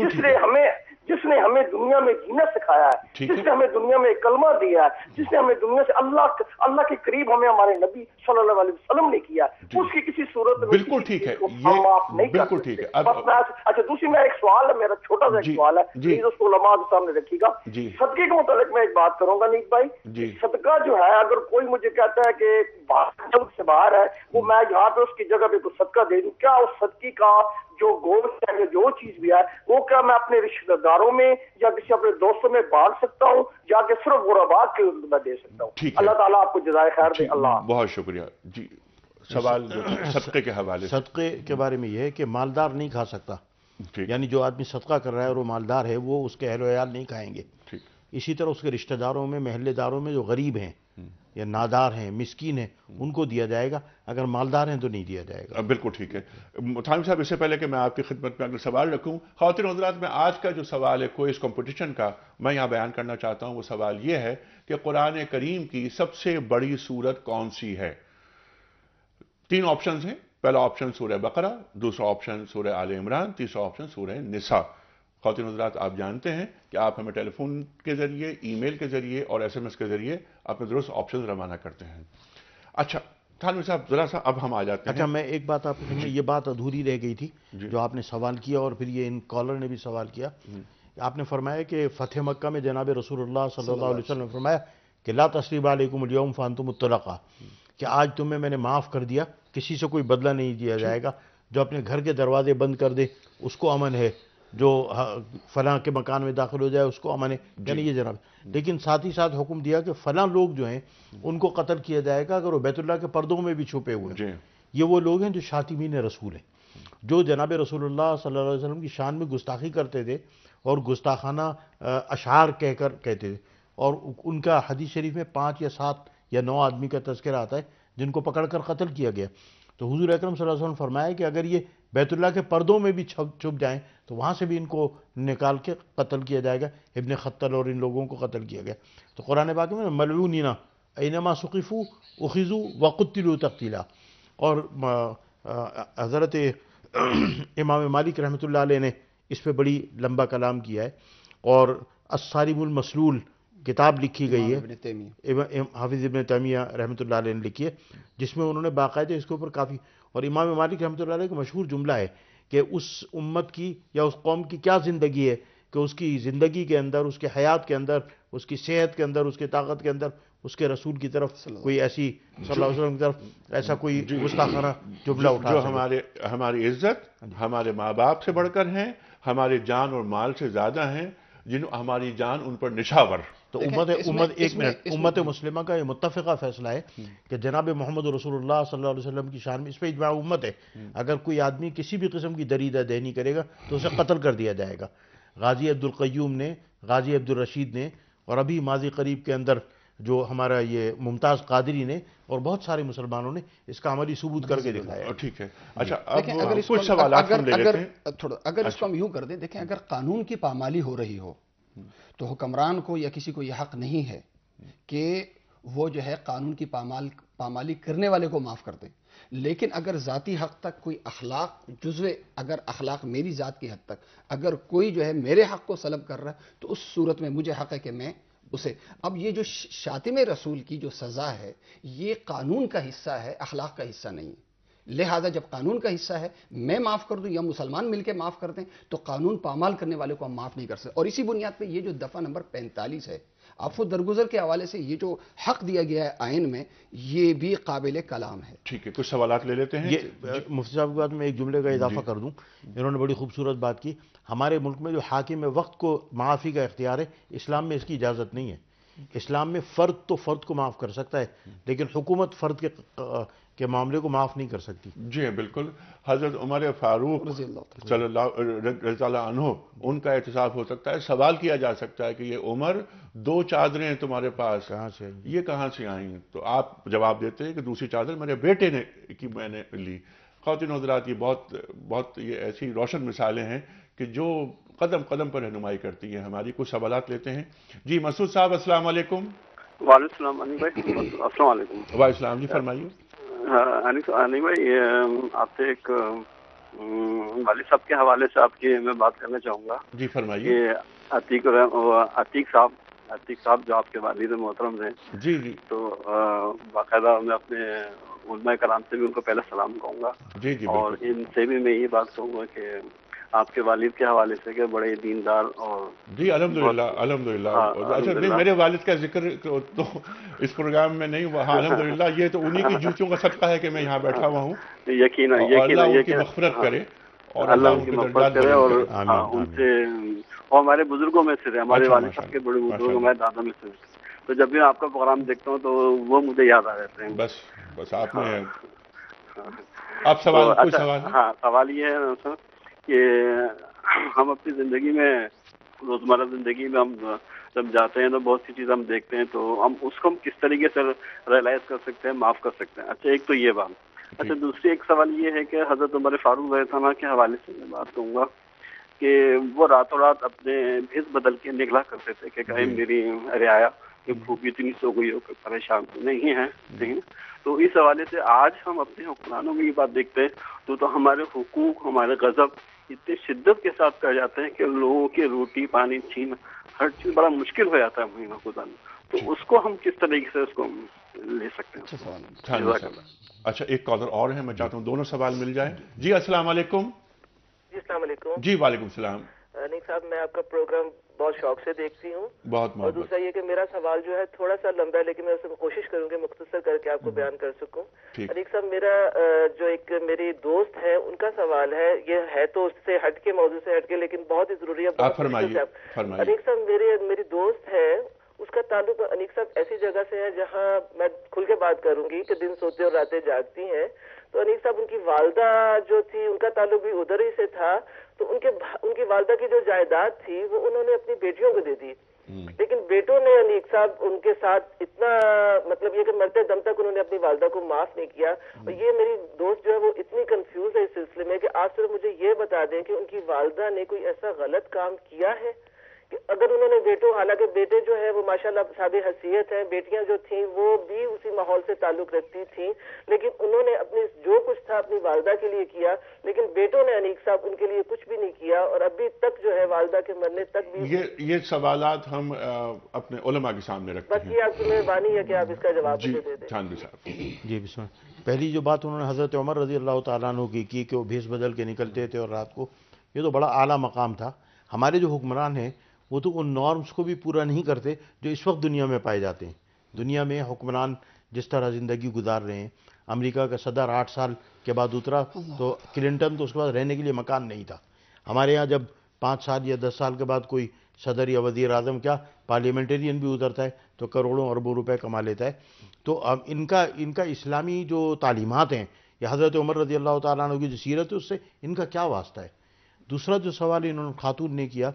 इसलिए हमें जिसने हमें दुनिया में जीना सिखाया है जिसने हमें दुनिया में कलमा दिया है जिसने हमें दुनिया से अल्लाह अल्लाह के करीब हमें हमारे नबी सल्लल्लाहु अलैहि वसल्लम ने किया उसकी किसी सूरत में बिल्कुल ठीक है ये माफ नहीं बिल्कुल ठीक है बस मैं अच्छा दूसरी मेरा एक सवाल है मेरा छोटा सा एक सवाल है प्लीज उसको लमा के सामने रखिएगा सदके के मुतालिक मैं एक बात करूंगा नीत भाई सदका जो है अगर कोई मुझे कहता है कि मुल्क से बाहर है वो मैं यहाँ पे उसकी जगह पे कुछ सदका दे दूँ क्या उस सदकी का जो गोश्त है या जो चीज भी है वो क्या मैं अपने रिश्तेदारों में या किसी अपने दोस्तों में बांट सकता हूँ या कि सिर्फ गुराबा के मैं दे सकता हूँ अल्लाह ताला आपको जजाय खैर दे अल्लाह बहुत शुक्रिया जी सवाल सदक़े के हवाले सदक़े के बारे में यह है कि मालदार नहीं खा सकता यानी जो आदमी सदका कर रहा है और वो मालदार है वो उसके अहलोयाल नहीं खाएंगे इसी तरह उसके रिश्तेदारों में महल्लेदारों में जो गरीब हैं या नादार हैं मिस्किन हैं उनको दिया जाएगा अगर मालदार हैं तो नहीं दिया जाएगा अब बिल्कुल ठीक है थानिम साहब इससे पहले कि मैं आपकी खिदमत में अगर सवाल रखूँ खातिन हजरात में आज का जो सवाल है कोई इस कॉम्पिटिशन का मैं यहाँ बयान करना चाहता हूँ वो सवाल ये है कि कुरान करीम की सबसे बड़ी सूरत कौन सी है तीन ऑप्शन हैं पहला ऑप्शन सूर्य बकरा दूसरा ऑप्शन सूर्य आल इमरान तीसरा ऑप्शन सूर्य निसा खातिन हजरात आप जानते हैं कि आप हमें टेलीफोन के ज़रिए ईमेल के ज़रिए और एसएमएस के ज़रिए अपने दुरुस्त ऑप्शन रवाना करते हैं अच्छा थानवी साहब ज़रा सा अब हम आ जाते हैं अच्छा मैं एक बात आप ये बात अधूरी रह गई थी जो आपने सवाल किया और फिर ये इन कॉलर ने भी सवाल किया हम्म। आपने फरमाया कि फ़तेह मक्का में जनाब रसूलुल्लाह सल्लल्लाहु अलैहि वसल्लम ने फरमाया कि ला तस्लीब अलैकुम फअंतुम मुत्तलका कि आज तुम्हें मैंने माफ़ कर दिया किसी से कोई बदला नहीं दिया जाएगा जो अपने घर के दरवाजे बंद कर दे उसको अमन है जो हाँ, फला के मकान में दाखिल हो जाए उसको अमाने यानी ये जनाब लेकिन साथ ही साथ हुक्म दिया कि फला लोग जो हैं उनको कत्ल किया जाएगा अगर वो बैतुल्ला के पर्दों में भी छुपे हुए हैं ये वो लोग हैं जो शातिमीन रसूल हैं जो जनाब रसूलुल्लाह सल्लल्लाहु अलैहि वसल्लम की शान में गुस्ताखी करते थे और गुस्ताखाना अशार कहकर कहते थे और उनका हदीस शरीफ में पाँच या सात या नौ आदमी का तस्करा आता है जिनको पकड़ कर कत्ल किया गया तो हजूर अक्रम वसल्लम फरमाया कि अगर ये बैतुल्ला के पर्दों में भी छुप छुप जाएँ तो वहाँ से भी इनको निकाल के कत्ल किया जाएगा इबन खत्तल और इन लोगों को कत्ल किया गया तो कुरान पाक में मलू नीना इनमा सुकीफ़ू उखीज़ू वकुतलू तख्तीला और हज़रत [CLEARS THROAT] इमाम मालिक रहमत ने इस पर बड़ी लंबा कलाम किया है और असारिबुलमसलूल किताब लिखी गई है हाफिज़ इबन तैमिया रहमत ने लिखी है जिसमें उन्होंने बाकायदे इसके ऊपर काफ़ी और इमाम मालिक रहमत का मशहूर जुमला है कि उस उम्मत की या उस कौम की क्या ज़िंदगी है कि उसकी ज़िंदगी के अंदर उसके हयात के अंदर उसकी सेहत के अंदर उसके ताकत के अंदर उसके रसूल की तरफ कोई ऐसी वसल्लम की तरफ ऐसा कोई गुस्ताखाना जुमला उठा जो हमारे हमारी इज्जत हाँ हमारे माँ बाप से बढ़कर हैं हमारे जान और माल से ज़्यादा हैं जिन हमारी जान उन पर निशावर तो उम्मत उम्मत एक मिनट उम्मत मुस्लिमा का ये मुतफ़ा फैसला है हम्म। कि जनाब मोहम्मद रसूलुल्लाह सल्लल्लाहु अलैहि वसल्लम की शान में इस पर इजमा उम्मत है हम्म। अगर कोई आदमी किसी भी किस्म की दरीदा दहनी करेगा तो उसे कत्ल कर दिया जाएगा गाजी अब्दुल्क्यूम ने गाजी अब्दुलरशीद ने और अभी माजी करीब के अंदर जो हमारा ये मुमताज़ कादरी ने और बहुत सारे मुसलमानों ने इसका अमली सबूत करके दिखाया ठीक है अच्छा अब अगर कुछ सवाल अगर अगर थोड़ा अगर अच्छा। इसको हम यूं कर दें देखें अगर कानून की पामाली हो रही हो तो हुक्मरान को या किसी को यह हक नहीं है कि वो जो है कानून की पामाल पामाली करने वाले को माफ़ कर दें लेकिन अगर ज़ाती हक तक कोई अखलाक जुजवे अगर अखलाक मेरी ज़ात की हद तक अगर कोई जो है मेरे हक को सलब कर रहा है तो उस सूरत में मुझे हक है कि मैं उसे अब ये जो शातिम रसूल की जो सज़ा है ये कानून का हिस्सा है अखलाक का हिस्सा नहीं है लिहाजा जब कानून का हिस्सा है मैं माफ कर दूं या मुसलमान मिलकर माफ कर दें तो कानून पामाल करने वाले को हम माफ नहीं कर सकते और इसी बुनियाद पर यह जो दफा नंबर पैंतालीस है आपको दरगुजर के हवाले से ये जो हक दिया गया है आयन में ये भी काबिल कलाम है ठीक है कुछ सवाल ले लेते हैं मुफ्ती साहब के बाद में एक जुमले का इजाफा कर दूं इन्होंने बड़ी खूबसूरत बात की हमारे मुल्क में जो हाकिम वक्त को माफ़ी का इख्तियार है इस्लाम में इसकी इजाज़त नहीं है इस्लाम में फ़र्द तो फ़र्द को माफ़ कर सकता है लेकिन हुकूमत फ़र्द के के मामले को माफ नहीं कर सकती जी बिल्कुल हजरत उमर फारूक रजो उनका एहतसाब हो सकता है सवाल किया जा सकता है कि ये उमर दो चादरें हैं तुम्हारे पास कहां से ये कहाँ से आई तो आप जवाब देते हैं कि दूसरी चादर मेरे बेटे ने की मैंने ली खातिन हजरात ये बहुत बहुत ये ऐसी रोशन मिसालें हैं कि जो कदम कदम पर रहनुमाई करती है हमारी कुछ सवाल लेते हैं जी मसूद साहब असलम वाले वाले जी फरमाइए अनिस हाँ, तो भाई आपसे एक वालिद साहब के हवाले से आपकी मैं बात करना चाहूँगा जी फरमाइए अतीक अतीक साहब अतीक साहब जो आपके वाली मोहतरम हैं जी जी तो बाकायदा मैं अपने उलमा कराम से भी उनको पहले सलाम कहूँगा जी जी और इनसे भी मैं ये बात कहूँगा कि आपके वालिद के हवाले से कि बड़े दीनदार और जी अलहमदुल्ला अलहमदिल्ला हाँ, अच्छा नहीं मेरे वालिद का जिक्र तो, तो इस प्रोग्राम में नहीं हुआ हाँ, अलहमदुल्ला ये तो उन्हीं की जूतियों का सदका है कि मैं यहाँ बैठा हुआ हूँ यकीन मफरत हाँ। करे और अल्लाह उनकी मफरत करे और उनसे और हमारे बुजुर्गों में से हमारे वाले सबके के बड़े बुजुर्ग हमारे दादा में से तो जब भी मैं आपका प्रोग्राम देखता हूँ तो वो मुझे याद आ जाते हैं बस बस आपने आप सवाल तो कोई अच्छा, सवाल हाँ सवाल ये है सर कि हम अपनी ज़िंदगी में रोज़मर्रा ज़िंदगी में हम जब जाते हैं तो बहुत सी चीज़ हम देखते हैं तो हम उसको हम किस तरीके से रियलाइज़ कर सकते हैं माफ़ कर सकते हैं अच्छा एक तो ये बात अच्छा दूसरी एक सवाल ये है कि हज़रत उमर फारूक रहताना के हवाले से मैं बात कहूँगा कि वो रातों रात अपने भेज बदल के निकला करते थे कि कहीं मेरी रियाया कि भूख इतनी सो गई हो कि परेशान तो नहीं है नहीं तो इस हवाले से आज हम अपने हुक्मरानों में ये बात देखते हैं तो तो हमारे हुकूक हमारे गजब इतनी शिद्दत के साथ कर जाते हैं कि लोगों के रोटी पानी छीन हर चीज बड़ा मुश्किल हो जाता है को जाना तो उसको हम किस तरीके से उसको ले सकते अच्छा हैं अच्छा एक कॉलर और है मैं चाहता हूँ दोनों सवाल मिल जाए जी असला जी वालेकुम सलाम अनिक साहब मैं आपका प्रोग्राम बहुत शौक से देखती हूँ बहुत और दूसरा ये कि मेरा सवाल जो है थोड़ा सा लंबा है लेकिन मैं उसमें कोशिश करूंगी मुख्तसर करके आपको हम्म। बयान कर सकूँ अनिक साहब मेरा जो एक मेरी दोस्त है उनका सवाल है ये है तो उससे हट के मौजूद से हट के लेकिन बहुत ही जरूरी है अनिक साहब मेरे मेरी दोस्त है उसका ताल्लुक अनिक साहब ऐसी जगह से है जहाँ मैं खुल के बात करूंगी कि दिन सोते और रातें जागती हैं तो अनिक साहब उनकी वालदा जो थी उनका ताल्लुक भी उधर ही से था तो उनके उनकी वालदा की जो जायदाद थी वो उन्होंने अपनी बेटियों को दे दी हम्म। लेकिन बेटों ने अनीक साहब उनके साथ इतना मतलब ये कि मरते दम तक उन्होंने अपनी वालदा को माफ नहीं किया हम्म। और ये मेरी दोस्त जो है वो इतनी कंफ्यूज है इस सिलसिले में कि आप सिर्फ मुझे ये बता दें कि उनकी वालदा ने कोई ऐसा गलत काम किया है अगर उन्होंने बेटों हालांकि बेटे जो है वो माशाल्लाह साब हसीियत हैं बेटियां जो थी वो भी उसी माहौल से ताल्लुक रखती थी लेकिन उन्होंने अपने जो कुछ था अपनी वालदा के लिए किया लेकिन बेटों ने अनीक साहब उनके लिए कुछ भी नहीं किया और अभी तक जो है वालदा के मरने तक भी ये ये सवाल हम आ, अपने उलमा के सामने रखते बस ये आपकी मेहरबानी है कि आप इसका जवाब दे दें जी बिस्म पहली जो बात उन्होंने हजरत उमर रजी अल्लाह तु की कि वो भेस बदल के निकलते थे और रात को ये तो बड़ा आला मकाम था हमारे जो हुक्मरान हैं वो तो उन नॉर्म्स को भी पूरा नहीं करते जो इस वक्त दुनिया में पाए जाते हैं दुनिया में हुक्मरान जिस तरह ज़िंदगी गुजार रहे हैं अमेरिका का सदर आठ साल के बाद उतरा तो क्लिंटन तो उसके बाद रहने के लिए मकान नहीं था हमारे यहाँ जब पाँच साल या दस साल के बाद कोई सदर या वजीर अजम क्या पार्लियामेंटेरियन भी उतरता है तो करोड़ों अरबों रुपए कमा लेता है तो अब इनका इनका इस्लामी जो तालीमत हैं या हज़रत उमर रजी अल्लाह तु की जो सीरत है उससे इनका क्या वास्ता है दूसरा जो सवाल इन्होंने खातून ने किया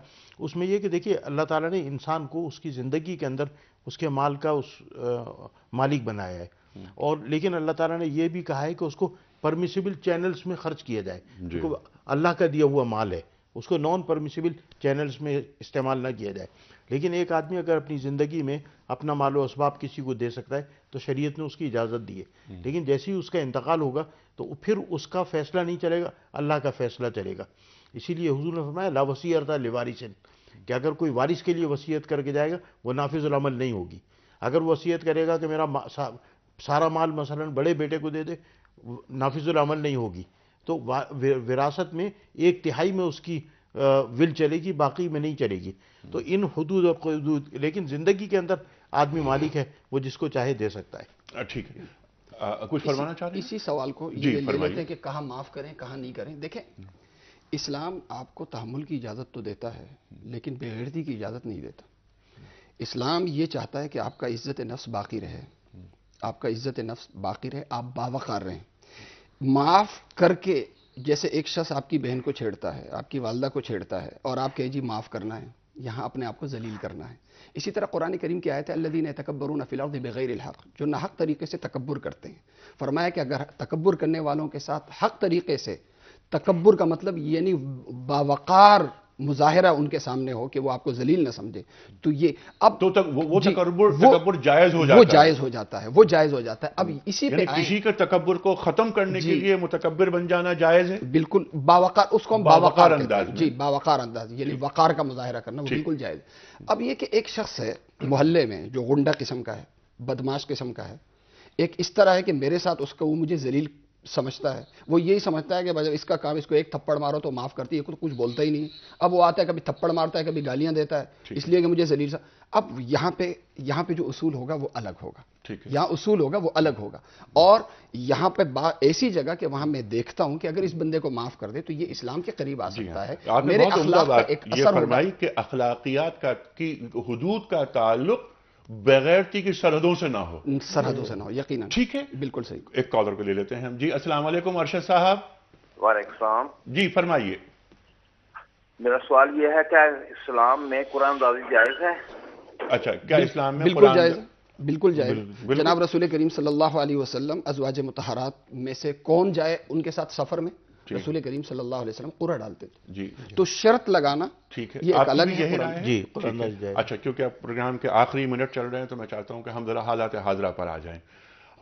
उसमें यह कि देखिए अल्लाह ताला ने इंसान को उसकी ज़िंदगी के अंदर उसके माल का उस आ, मालिक बनाया है और लेकिन अल्लाह ताला ने यह भी कहा है कि उसको परमिसिबल चैनल्स में खर्च किया जाए क्योंकि अल्लाह का दिया हुआ माल है उसको नॉन परमिसिबल चैनल्स में इस्तेमाल ना किया जाए लेकिन एक आदमी अगर अपनी ज़िंदगी में अपना मालो इसबाब किसी को दे सकता है तो शरीयत ने उसकी इजाज़त दी है हम्म। लेकिन जैसे ही उसका इंतकाल होगा तो फिर उसका फ़ैसला नहीं चलेगा अल्लाह का फ़ैसला चलेगा इसीलिए हजूर ने फरमाया ला वसी अरदा लिवारिसन कि अगर कोई वारिस के लिए वसीयत करके जाएगा वो नाफिजुलमल नहीं होगी अगर वसीयत करेगा कि मेरा सा, सारा माल मसलन बड़े बेटे को दे दे नाफिजुलमल नहीं होगी तो विरासत में एक तिहाई में उसकी विल चलेगी बाकी में नहीं चलेगी तो इन हदूद और खदूद लेकिन ज़िंदगी के अंदर आदमी मालिक है वो जिसको चाहे दे सकता है ठीक है आ, कुछ फरमाना चाहिए हैं इसी सवाल को ये ले लेते हैं कि कहाँ माफ़ करें कहाँ नहीं करें देखें इस्लाम आपको तहमुल की इजाज़त तो देता है लेकिन बेगैरती की इजाज़त नहीं देता इस्लाम ये चाहता है कि आपका इज़्ज़त नफ्स बाकी रहे आपका इज़्ज़त नफ्स बाकी रहे आप बावकार रहें माफ़ करके जैसे एक शख्स आपकी बहन को छेड़ता है आपकी वालदा को छेड़ता है और आप कहे जी माफ़ करना है यहाँ अपने आप को जलील करना है इसी तरह कुरान करीम की आयत है अल्लादीन तकबर फ़िलौद बग़ैर हक़ जो ना हक तरीके से तकबर करते हैं फरमाया कि अगर तकबर करने वालों के साथ हक तरीके से तकबर का मतलब यानी बावकार मुजाहरा उनके सामने हो कि वो आपको जलील ना समझे तो ये अब तो तक वो, वो तकबर तकबर जायज हो जाता वो जायज हो जाता है वो जायज हो जाता है अब हम्म। इसी पे किसी के तकबर को खत्म करने के लिए मुतकबर बन जाना जायज है बिल्कुल बावकार उसको हम बावकार अंदाज जी बावकार अंदाज यानी वकार का मुजाहरा करना वो बिल्कुल जायज अब ये कि एक शख्स है मोहल्ले में जो गुंडा किस्म का है बदमाश किस्म का है एक इस तरह है कि मेरे साथ उसका वो मुझे जलील समझता है वो यही समझता है कि भाई इसका काम इसको एक थप्पड़ मारो तो माफ़ करती है कुछ कुछ बोलता ही नहीं अब वो आता है कभी थप्पड़ मारता है कभी गालियां देता है इसलिए कि मुझे जलील सा अब यहाँ पे यहाँ पे जो उसूल होगा वो अलग होगा ठीक है यहाँ उसूल होगा वो अलग होगा और यहाँ पे ऐसी जगह कि वहां मैं देखता हूँ कि अगर इस बंदे को माफ़ कर दे तो ये इस्लाम के करीब आ सकता हाँ। है मेरे अखलाक एक असर फरमाई कि अखलाकियात का की हदूद का ताल्लुक बगैर की सरहदों से ना हो सरहदों से ना हो यकीन ठीक है बिल्कुल सही एक कॉलर को ले लेते हैं हम जी असलम अरशद साहब वालेकाम जी फरमाइए मेरा सवाल यह है क्या इस्लाम में कुरान राजी जायज है अच्छा क्या इस्लाम में बिल्कुल जायज बिल्कुल जाए जनाब रसूल करीम सल्लल्लाहु अलैहि वसल्लम अजवाज मतहरात में से कौन जाए उनके साथ सफर में रसूल करीम सल्लल्लाहु अलैहि वसल्लम कुरा डालते थे जी, तो शर्त लगाना ठीक है ये अलग यही है जी है। अच्छा क्योंकि आप प्रोग्राम के आखिरी मिनट चल रहे हैं तो मैं चाहता हूं कि हम जरा हालात हाजरा पर आ जाएं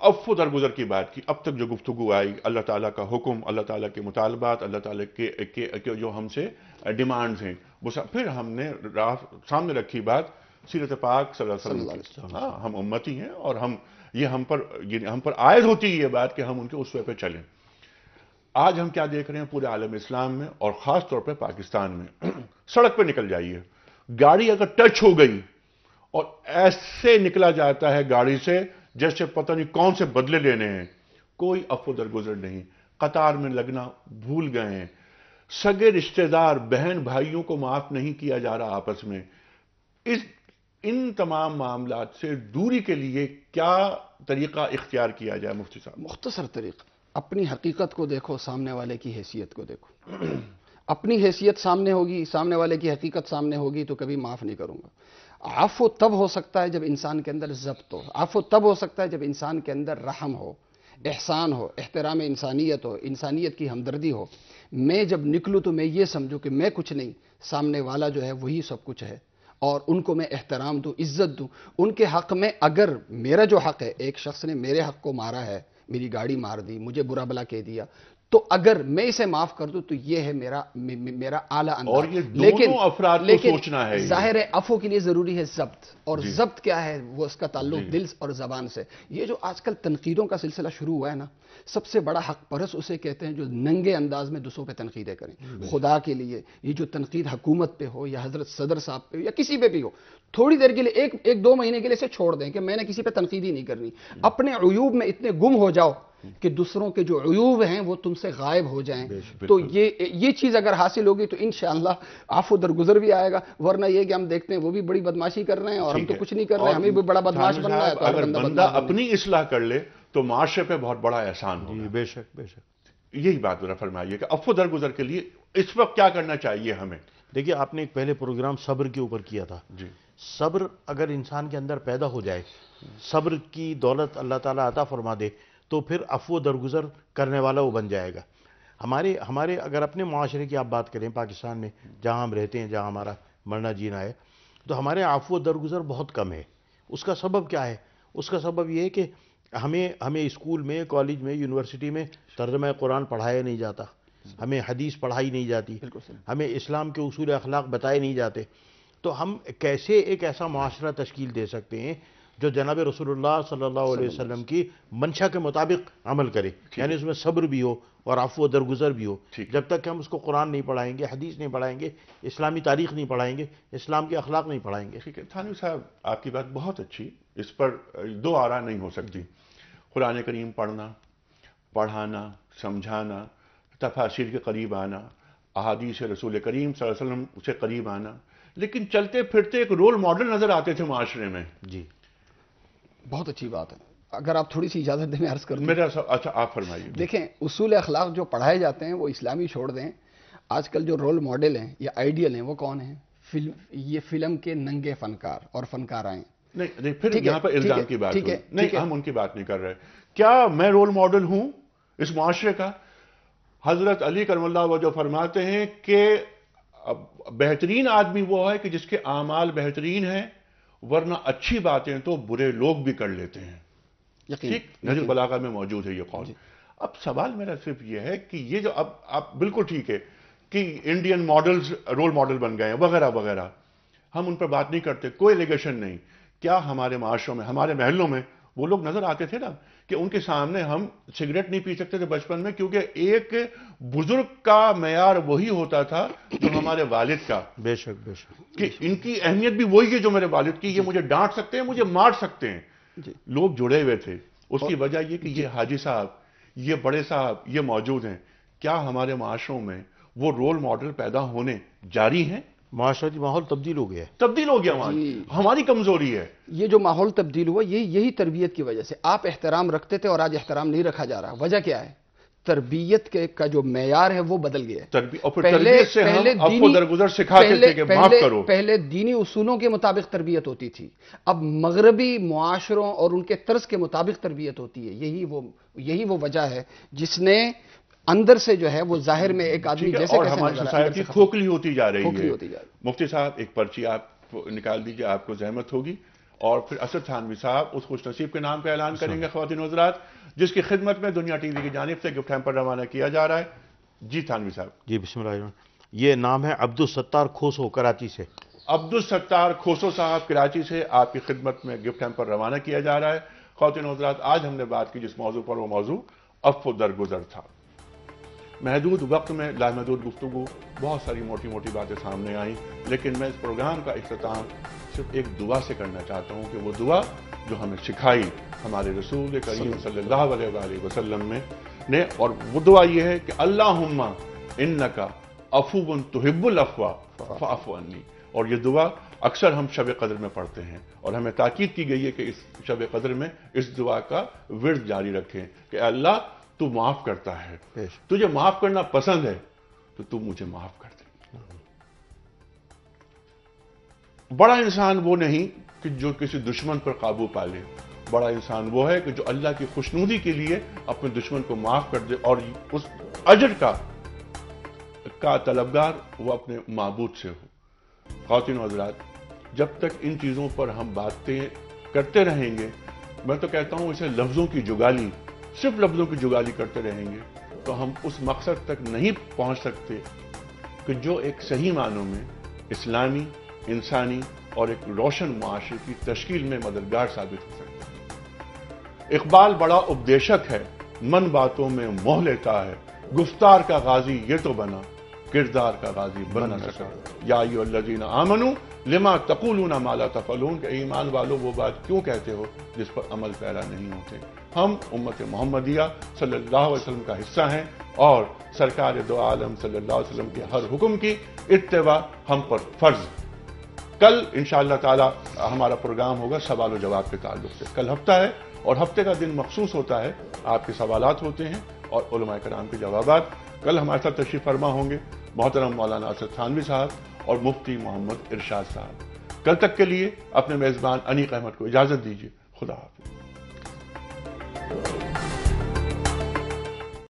अब फो दरगुजर की बात की अब तक जो गुफ्तु आई अल्लाह ताला का हुक्म अल्लाह ताला के मुतालबात अल्लाह ताला के, के, के जो हमसे डिमांड्स हैं वो सब फिर हमने राह सामने रखी बात सीरत पाक सल्लल्लाहु हाँ हम उम्मती हैं और हम ये हम पर हम पर आयद होती है ये बात कि हम उनके उस पर चलें आज हम क्या देख रहे हैं पूरे आलम इस्लाम में और ख़ास तौर पर पाकिस्तान में [CLEARS THROAT] सड़क पर निकल जाइए गाड़ी अगर टच हो गई और ऐसे निकला जाता है गाड़ी से जैसे पता नहीं कौन से बदले लेने हैं कोई अफो दरगुजर नहीं कतार में लगना भूल गए हैं सगे रिश्तेदार बहन भाइयों को माफ़ नहीं किया जा रहा आपस में इस इन तमाम मामला से दूरी के लिए क्या तरीका इख्तियार किया जाए मुफ्ती साहब मुख्तसर तरीका अपनी हकीकत को देखो सामने वाले की हैसियत को देखो अपनी हैसियत सामने होगी सामने वाले की हकीकत सामने होगी तो कभी माफ़ नहीं करूंगा आफो तब हो सकता है जब इंसान के अंदर जब्त हो आफो तब हो सकता है जब इंसान के अंदर रहम हो एहसान हो एहतराम इंसानियत हो इंसानियत की हमदर्दी हो मैं जब निकलूँ तो मैं ये समझू कि मैं कुछ नहीं सामने वाला जो है वही सब कुछ है और उनको मैं एहतराम दूँ इज्जत दूँ उनके हक में अगर मेरा जो हक है एक शख्स ने मेरे हक को मारा है मेरी गाड़ी मार दी मुझे बुरा भला कह दिया तो अगर मैं इसे माफ कर दूं तो यह है मेरा मे, मेरा आला अंदाज और ये लेकिन अफराद लेकिन सोचना है जाहिर है अफो के लिए जरूरी है जब्त और जब्त क्या है वो उसका ताल्लुक दिल और जबान से ये जो आजकल तनकीदों का सिलसिला शुरू हुआ है ना सबसे बड़ा हक परस उसे कहते हैं जो नंगे अंदाज में दूसरों पर तनकीदें करें खुदा के लिए ये जो तनकीद हकूमत पे हो या हजरत सदर साहब पे या किसी पे भी हो थोड़ी देर के लिए एक एक दो महीने के लिए इसे छोड़ दें कि मैंने किसी पर तनकीद ही नहीं करनी अपने अयूब में इतने गुम हो जाओ कि दूसरों के जो अयूब हैं वो तुमसे गायब हो जाएं तो ये ये चीज़ अगर हासिल होगी तो इन आफो दरगुजर भी आएगा वरना ये कि हम देखते हैं वो भी बड़ी बदमाशी कर रहे हैं और हम तो कुछ नहीं कर रहे हैं हमें भी बड़ा बदमाश रहा है तो अगर बंदा अपनी इसलाह कर ले तो माशरे पर बहुत बड़ा एहसान हो बेशक बेशक यही बात मेरा फरमाइए कि अफो दरगुजर के लिए इस वक्त क्या करना चाहिए हमें देखिए आपने एक पहले प्रोग्राम सब्र के ऊपर किया था जी सब्र अगर इंसान के अंदर पैदा हो जाए सब्र की दौलत अल्लाह ताला अता फरमा दे तो फिर अफव दरगुजर करने वाला वो बन जाएगा हमारे हमारे अगर अपने माशरे की आप बात करें पाकिस्तान में जहाँ हम रहते हैं जहाँ हमारा मरना जीना है तो हमारे आफव दरगुजर बहुत कम है उसका सबब क्या है उसका सबब यह है कि हमें हमें स्कूल में कॉलेज में यूनिवर्सिटी में तर्जमा कुरान पढ़ाया नहीं जाता हमें हदीस पढ़ाई नहीं जाती हमें इस्लाम के असूल अखलाक बताए नहीं जाते तो हम कैसे एक ऐसा माशरा तश्कील दे सकते हैं जो जनाब रसूलुल्लाह सल्लल्लाहु अलैहि वसल्लम की मंशा के मुताबिक अमल करे यानी उसमें सब्र भी हो और अफो दरगुजर भी हो जब तक कि हम उसको कुरान नहीं पढ़ाएंगे हदीस नहीं पढ़ाएंगे इस्लामी तारीख नहीं पढ़ाएंगे इस्लाम के अखलाक नहीं पढ़ाएंगे ठीक है थानवी साहब आपकी बात बहुत अच्छी इस पर दो आरा नहीं हो सकती कुरान करीम पढ़ना पढ़ाना समझाना तफासिर के करीब आना अहादीस रसूल करीम वसल्लम उसे करीब आना लेकिन चलते फिरते एक रोल मॉडल नज़र आते थे माशरे में जी बहुत अच्छी बात है अगर आप थोड़ी सी इजाजत दें अर्ज कर मेरा सब, अच्छा आप फरमाइए देखें उसूल अखलाक जो पढ़ाए जाते हैं वो इस्लामी छोड़ दें आजकल जो रोल मॉडल हैं या आइडियल हैं वो कौन है फिल्म ये फिल्म के नंगे फनकार और फनकार नहीं नहीं फिर यहाँ पर इल्जाम की बात है नहीं हम उनकी बात नहीं कर रहे क्या मैं रोल मॉडल हूं इस माशरे का हजरत अली करमल्ला जो फरमाते हैं कि बेहतरीन आदमी वो है कि जिसके आमाल बेहतरीन हैं वरना अच्छी बातें तो बुरे लोग भी कर लेते हैं ठीक नजर बलागा में मौजूद है ये कौन अब सवाल मेरा सिर्फ ये है कि ये जो अब आप बिल्कुल ठीक है कि इंडियन मॉडल्स रोल मॉडल बन गए हैं वगैरह वगैरह हम उन पर बात नहीं करते कोई एलिगेशन नहीं क्या हमारे माशरों में हमारे महलों में वो लोग नजर आते थे ना कि उनके सामने हम सिगरेट नहीं पी सकते थे बचपन में क्योंकि एक बुजुर्ग का मैार वही होता था जो हमारे वालिद का बेशक बेशक कि बेशक। इनकी अहमियत भी वही है जो मेरे वालिद की ये मुझे डांट सकते हैं मुझे मार सकते हैं लोग जुड़े हुए थे उसकी वजह यह कि ये हाजी साहब ये बड़े साहब ये मौजूद हैं क्या हमारे माशरों में वो रोल मॉडल पैदा होने जारी हैं माशरे माहौल तब्दील हो गया तब्दील हो गया हमारी हमारी कमजोरी है ये जो माहौल तब्दील हुआ ये यही तरबियत की वजह से आप एहतराम रखते थे और आज एहतराम नहीं रखा जा रहा वजह क्या है तरबियत के का जो मैार है वो बदल गया पहले पहले दीनी दरगुजर सिखा पहले, के पहले, पहले दीनी उसूलों के मुताबिक तरबियत होती थी अब मगरबी मुआशरों और उनके तर्ज के मुताबिक तरबियत होती है यही वो यही वो वजह है जिसने अंदर से जो है वो जाहिर में एक आदमी जैसे और हमारी सोसाइटी खोखली होती जा रही है मुफ्ती साहब एक पर्ची आप निकाल दीजिए आपको जहमत होगी और फिर असद थानवी साहब उस खुश नसीब के नाम का ऐलान अच्छा। करेंगे खातिन हजरात जिसकी खिदमत में दुनिया टीवी की जानब से गिफ्ट हैम्पर रवाना किया जा रहा है जी थानवी साहब जी बिस्मिल ये नाम है अब्दुल सत्तार खोसो कराची से अब्दुल सत्तार खोसो साहब कराची से आपकी खिदमत में गिफ्ट हैम्पर रवाना किया जा रहा है खातिन हजरात आज हमने बात की जिस मौजू पर वो मौजू अफो दरगुजर था महदूद वक्त में लामहदूद गुफ्तु बहुत सारी मोटी मोटी बातें सामने आई लेकिन मैं इस प्रोग्राम का अख्ताम सिर्फ एक दुआ से करना चाहता हूँ कि वो दुआ जो हमें सिखाई हमारे रसूल करीम सल्लल्लाहु में ने और वो दुआ ये है कि अल्लाह इन का अफूबन तहब्बुल अफवा और ये दुआ अक्सर हम शब कदर में पढ़ते हैं और हमें ताकीद की गई है कि इस शब कदर में इस दुआ का विर्द जारी रखें कि अल्लाह तू माफ करता है तुझे माफ करना पसंद है तो तू मुझे माफ कर दे बड़ा इंसान वो नहीं कि जो किसी दुश्मन पर काबू पा ले बड़ा इंसान वो है कि जो अल्लाह की खुशनुदी के लिए अपने दुश्मन को माफ कर दे और उस अजर का का तलबगार वो अपने मबूद से हो खातिन हजरात जब तक इन चीज़ों पर हम बातें करते रहेंगे मैं तो कहता हूं इसे लफ्ज़ों की जुगाली सिर्फ लफ्जों की जुगाली करते रहेंगे तो हम उस मकसद तक नहीं पहुंच सकते कि जो एक सही मानों में इस्लामी इंसानी और एक रोशन माशरे की तश्कील में मददगार साबित हो सकता है इकबाल बड़ा उपदेशक है मन बातों में मोह लेता है गुफ्तार का गाजी ये तो बना किरदार का राजी बन न सका या याजीन आमनु लिमा तकुलूना माला तफलून के ईमान वालों वो बात क्यों कहते हो जिस पर अमल पैरा नहीं होते हम उम्मत मोहम्मदिया सल्लल्लाहु अलैहि वसल्लम का हिस्सा हैं और सरकार दो आलम सल्लल्लाहु अलैहि वसल्लम के हर हुक्म की इतवा हम पर फर्ज कल इन ताला हमारा प्रोग्राम होगा सवाल और जवाब के ताल्लुक से कल हफ्ता है और हफ्ते का दिन मखसूस होता है आपके सवाल होते हैं और कराम के जवाब कल हमारे साथ तशरीफ फरमा होंगे मोहतरम मौलाना असद थानवी साहब और मुफ्ती मोहम्मद इरशाद साहब कल तक के लिए अपने मेज़बान अनीक अहमद को इजाज़त दीजिए खुदा हाफिज़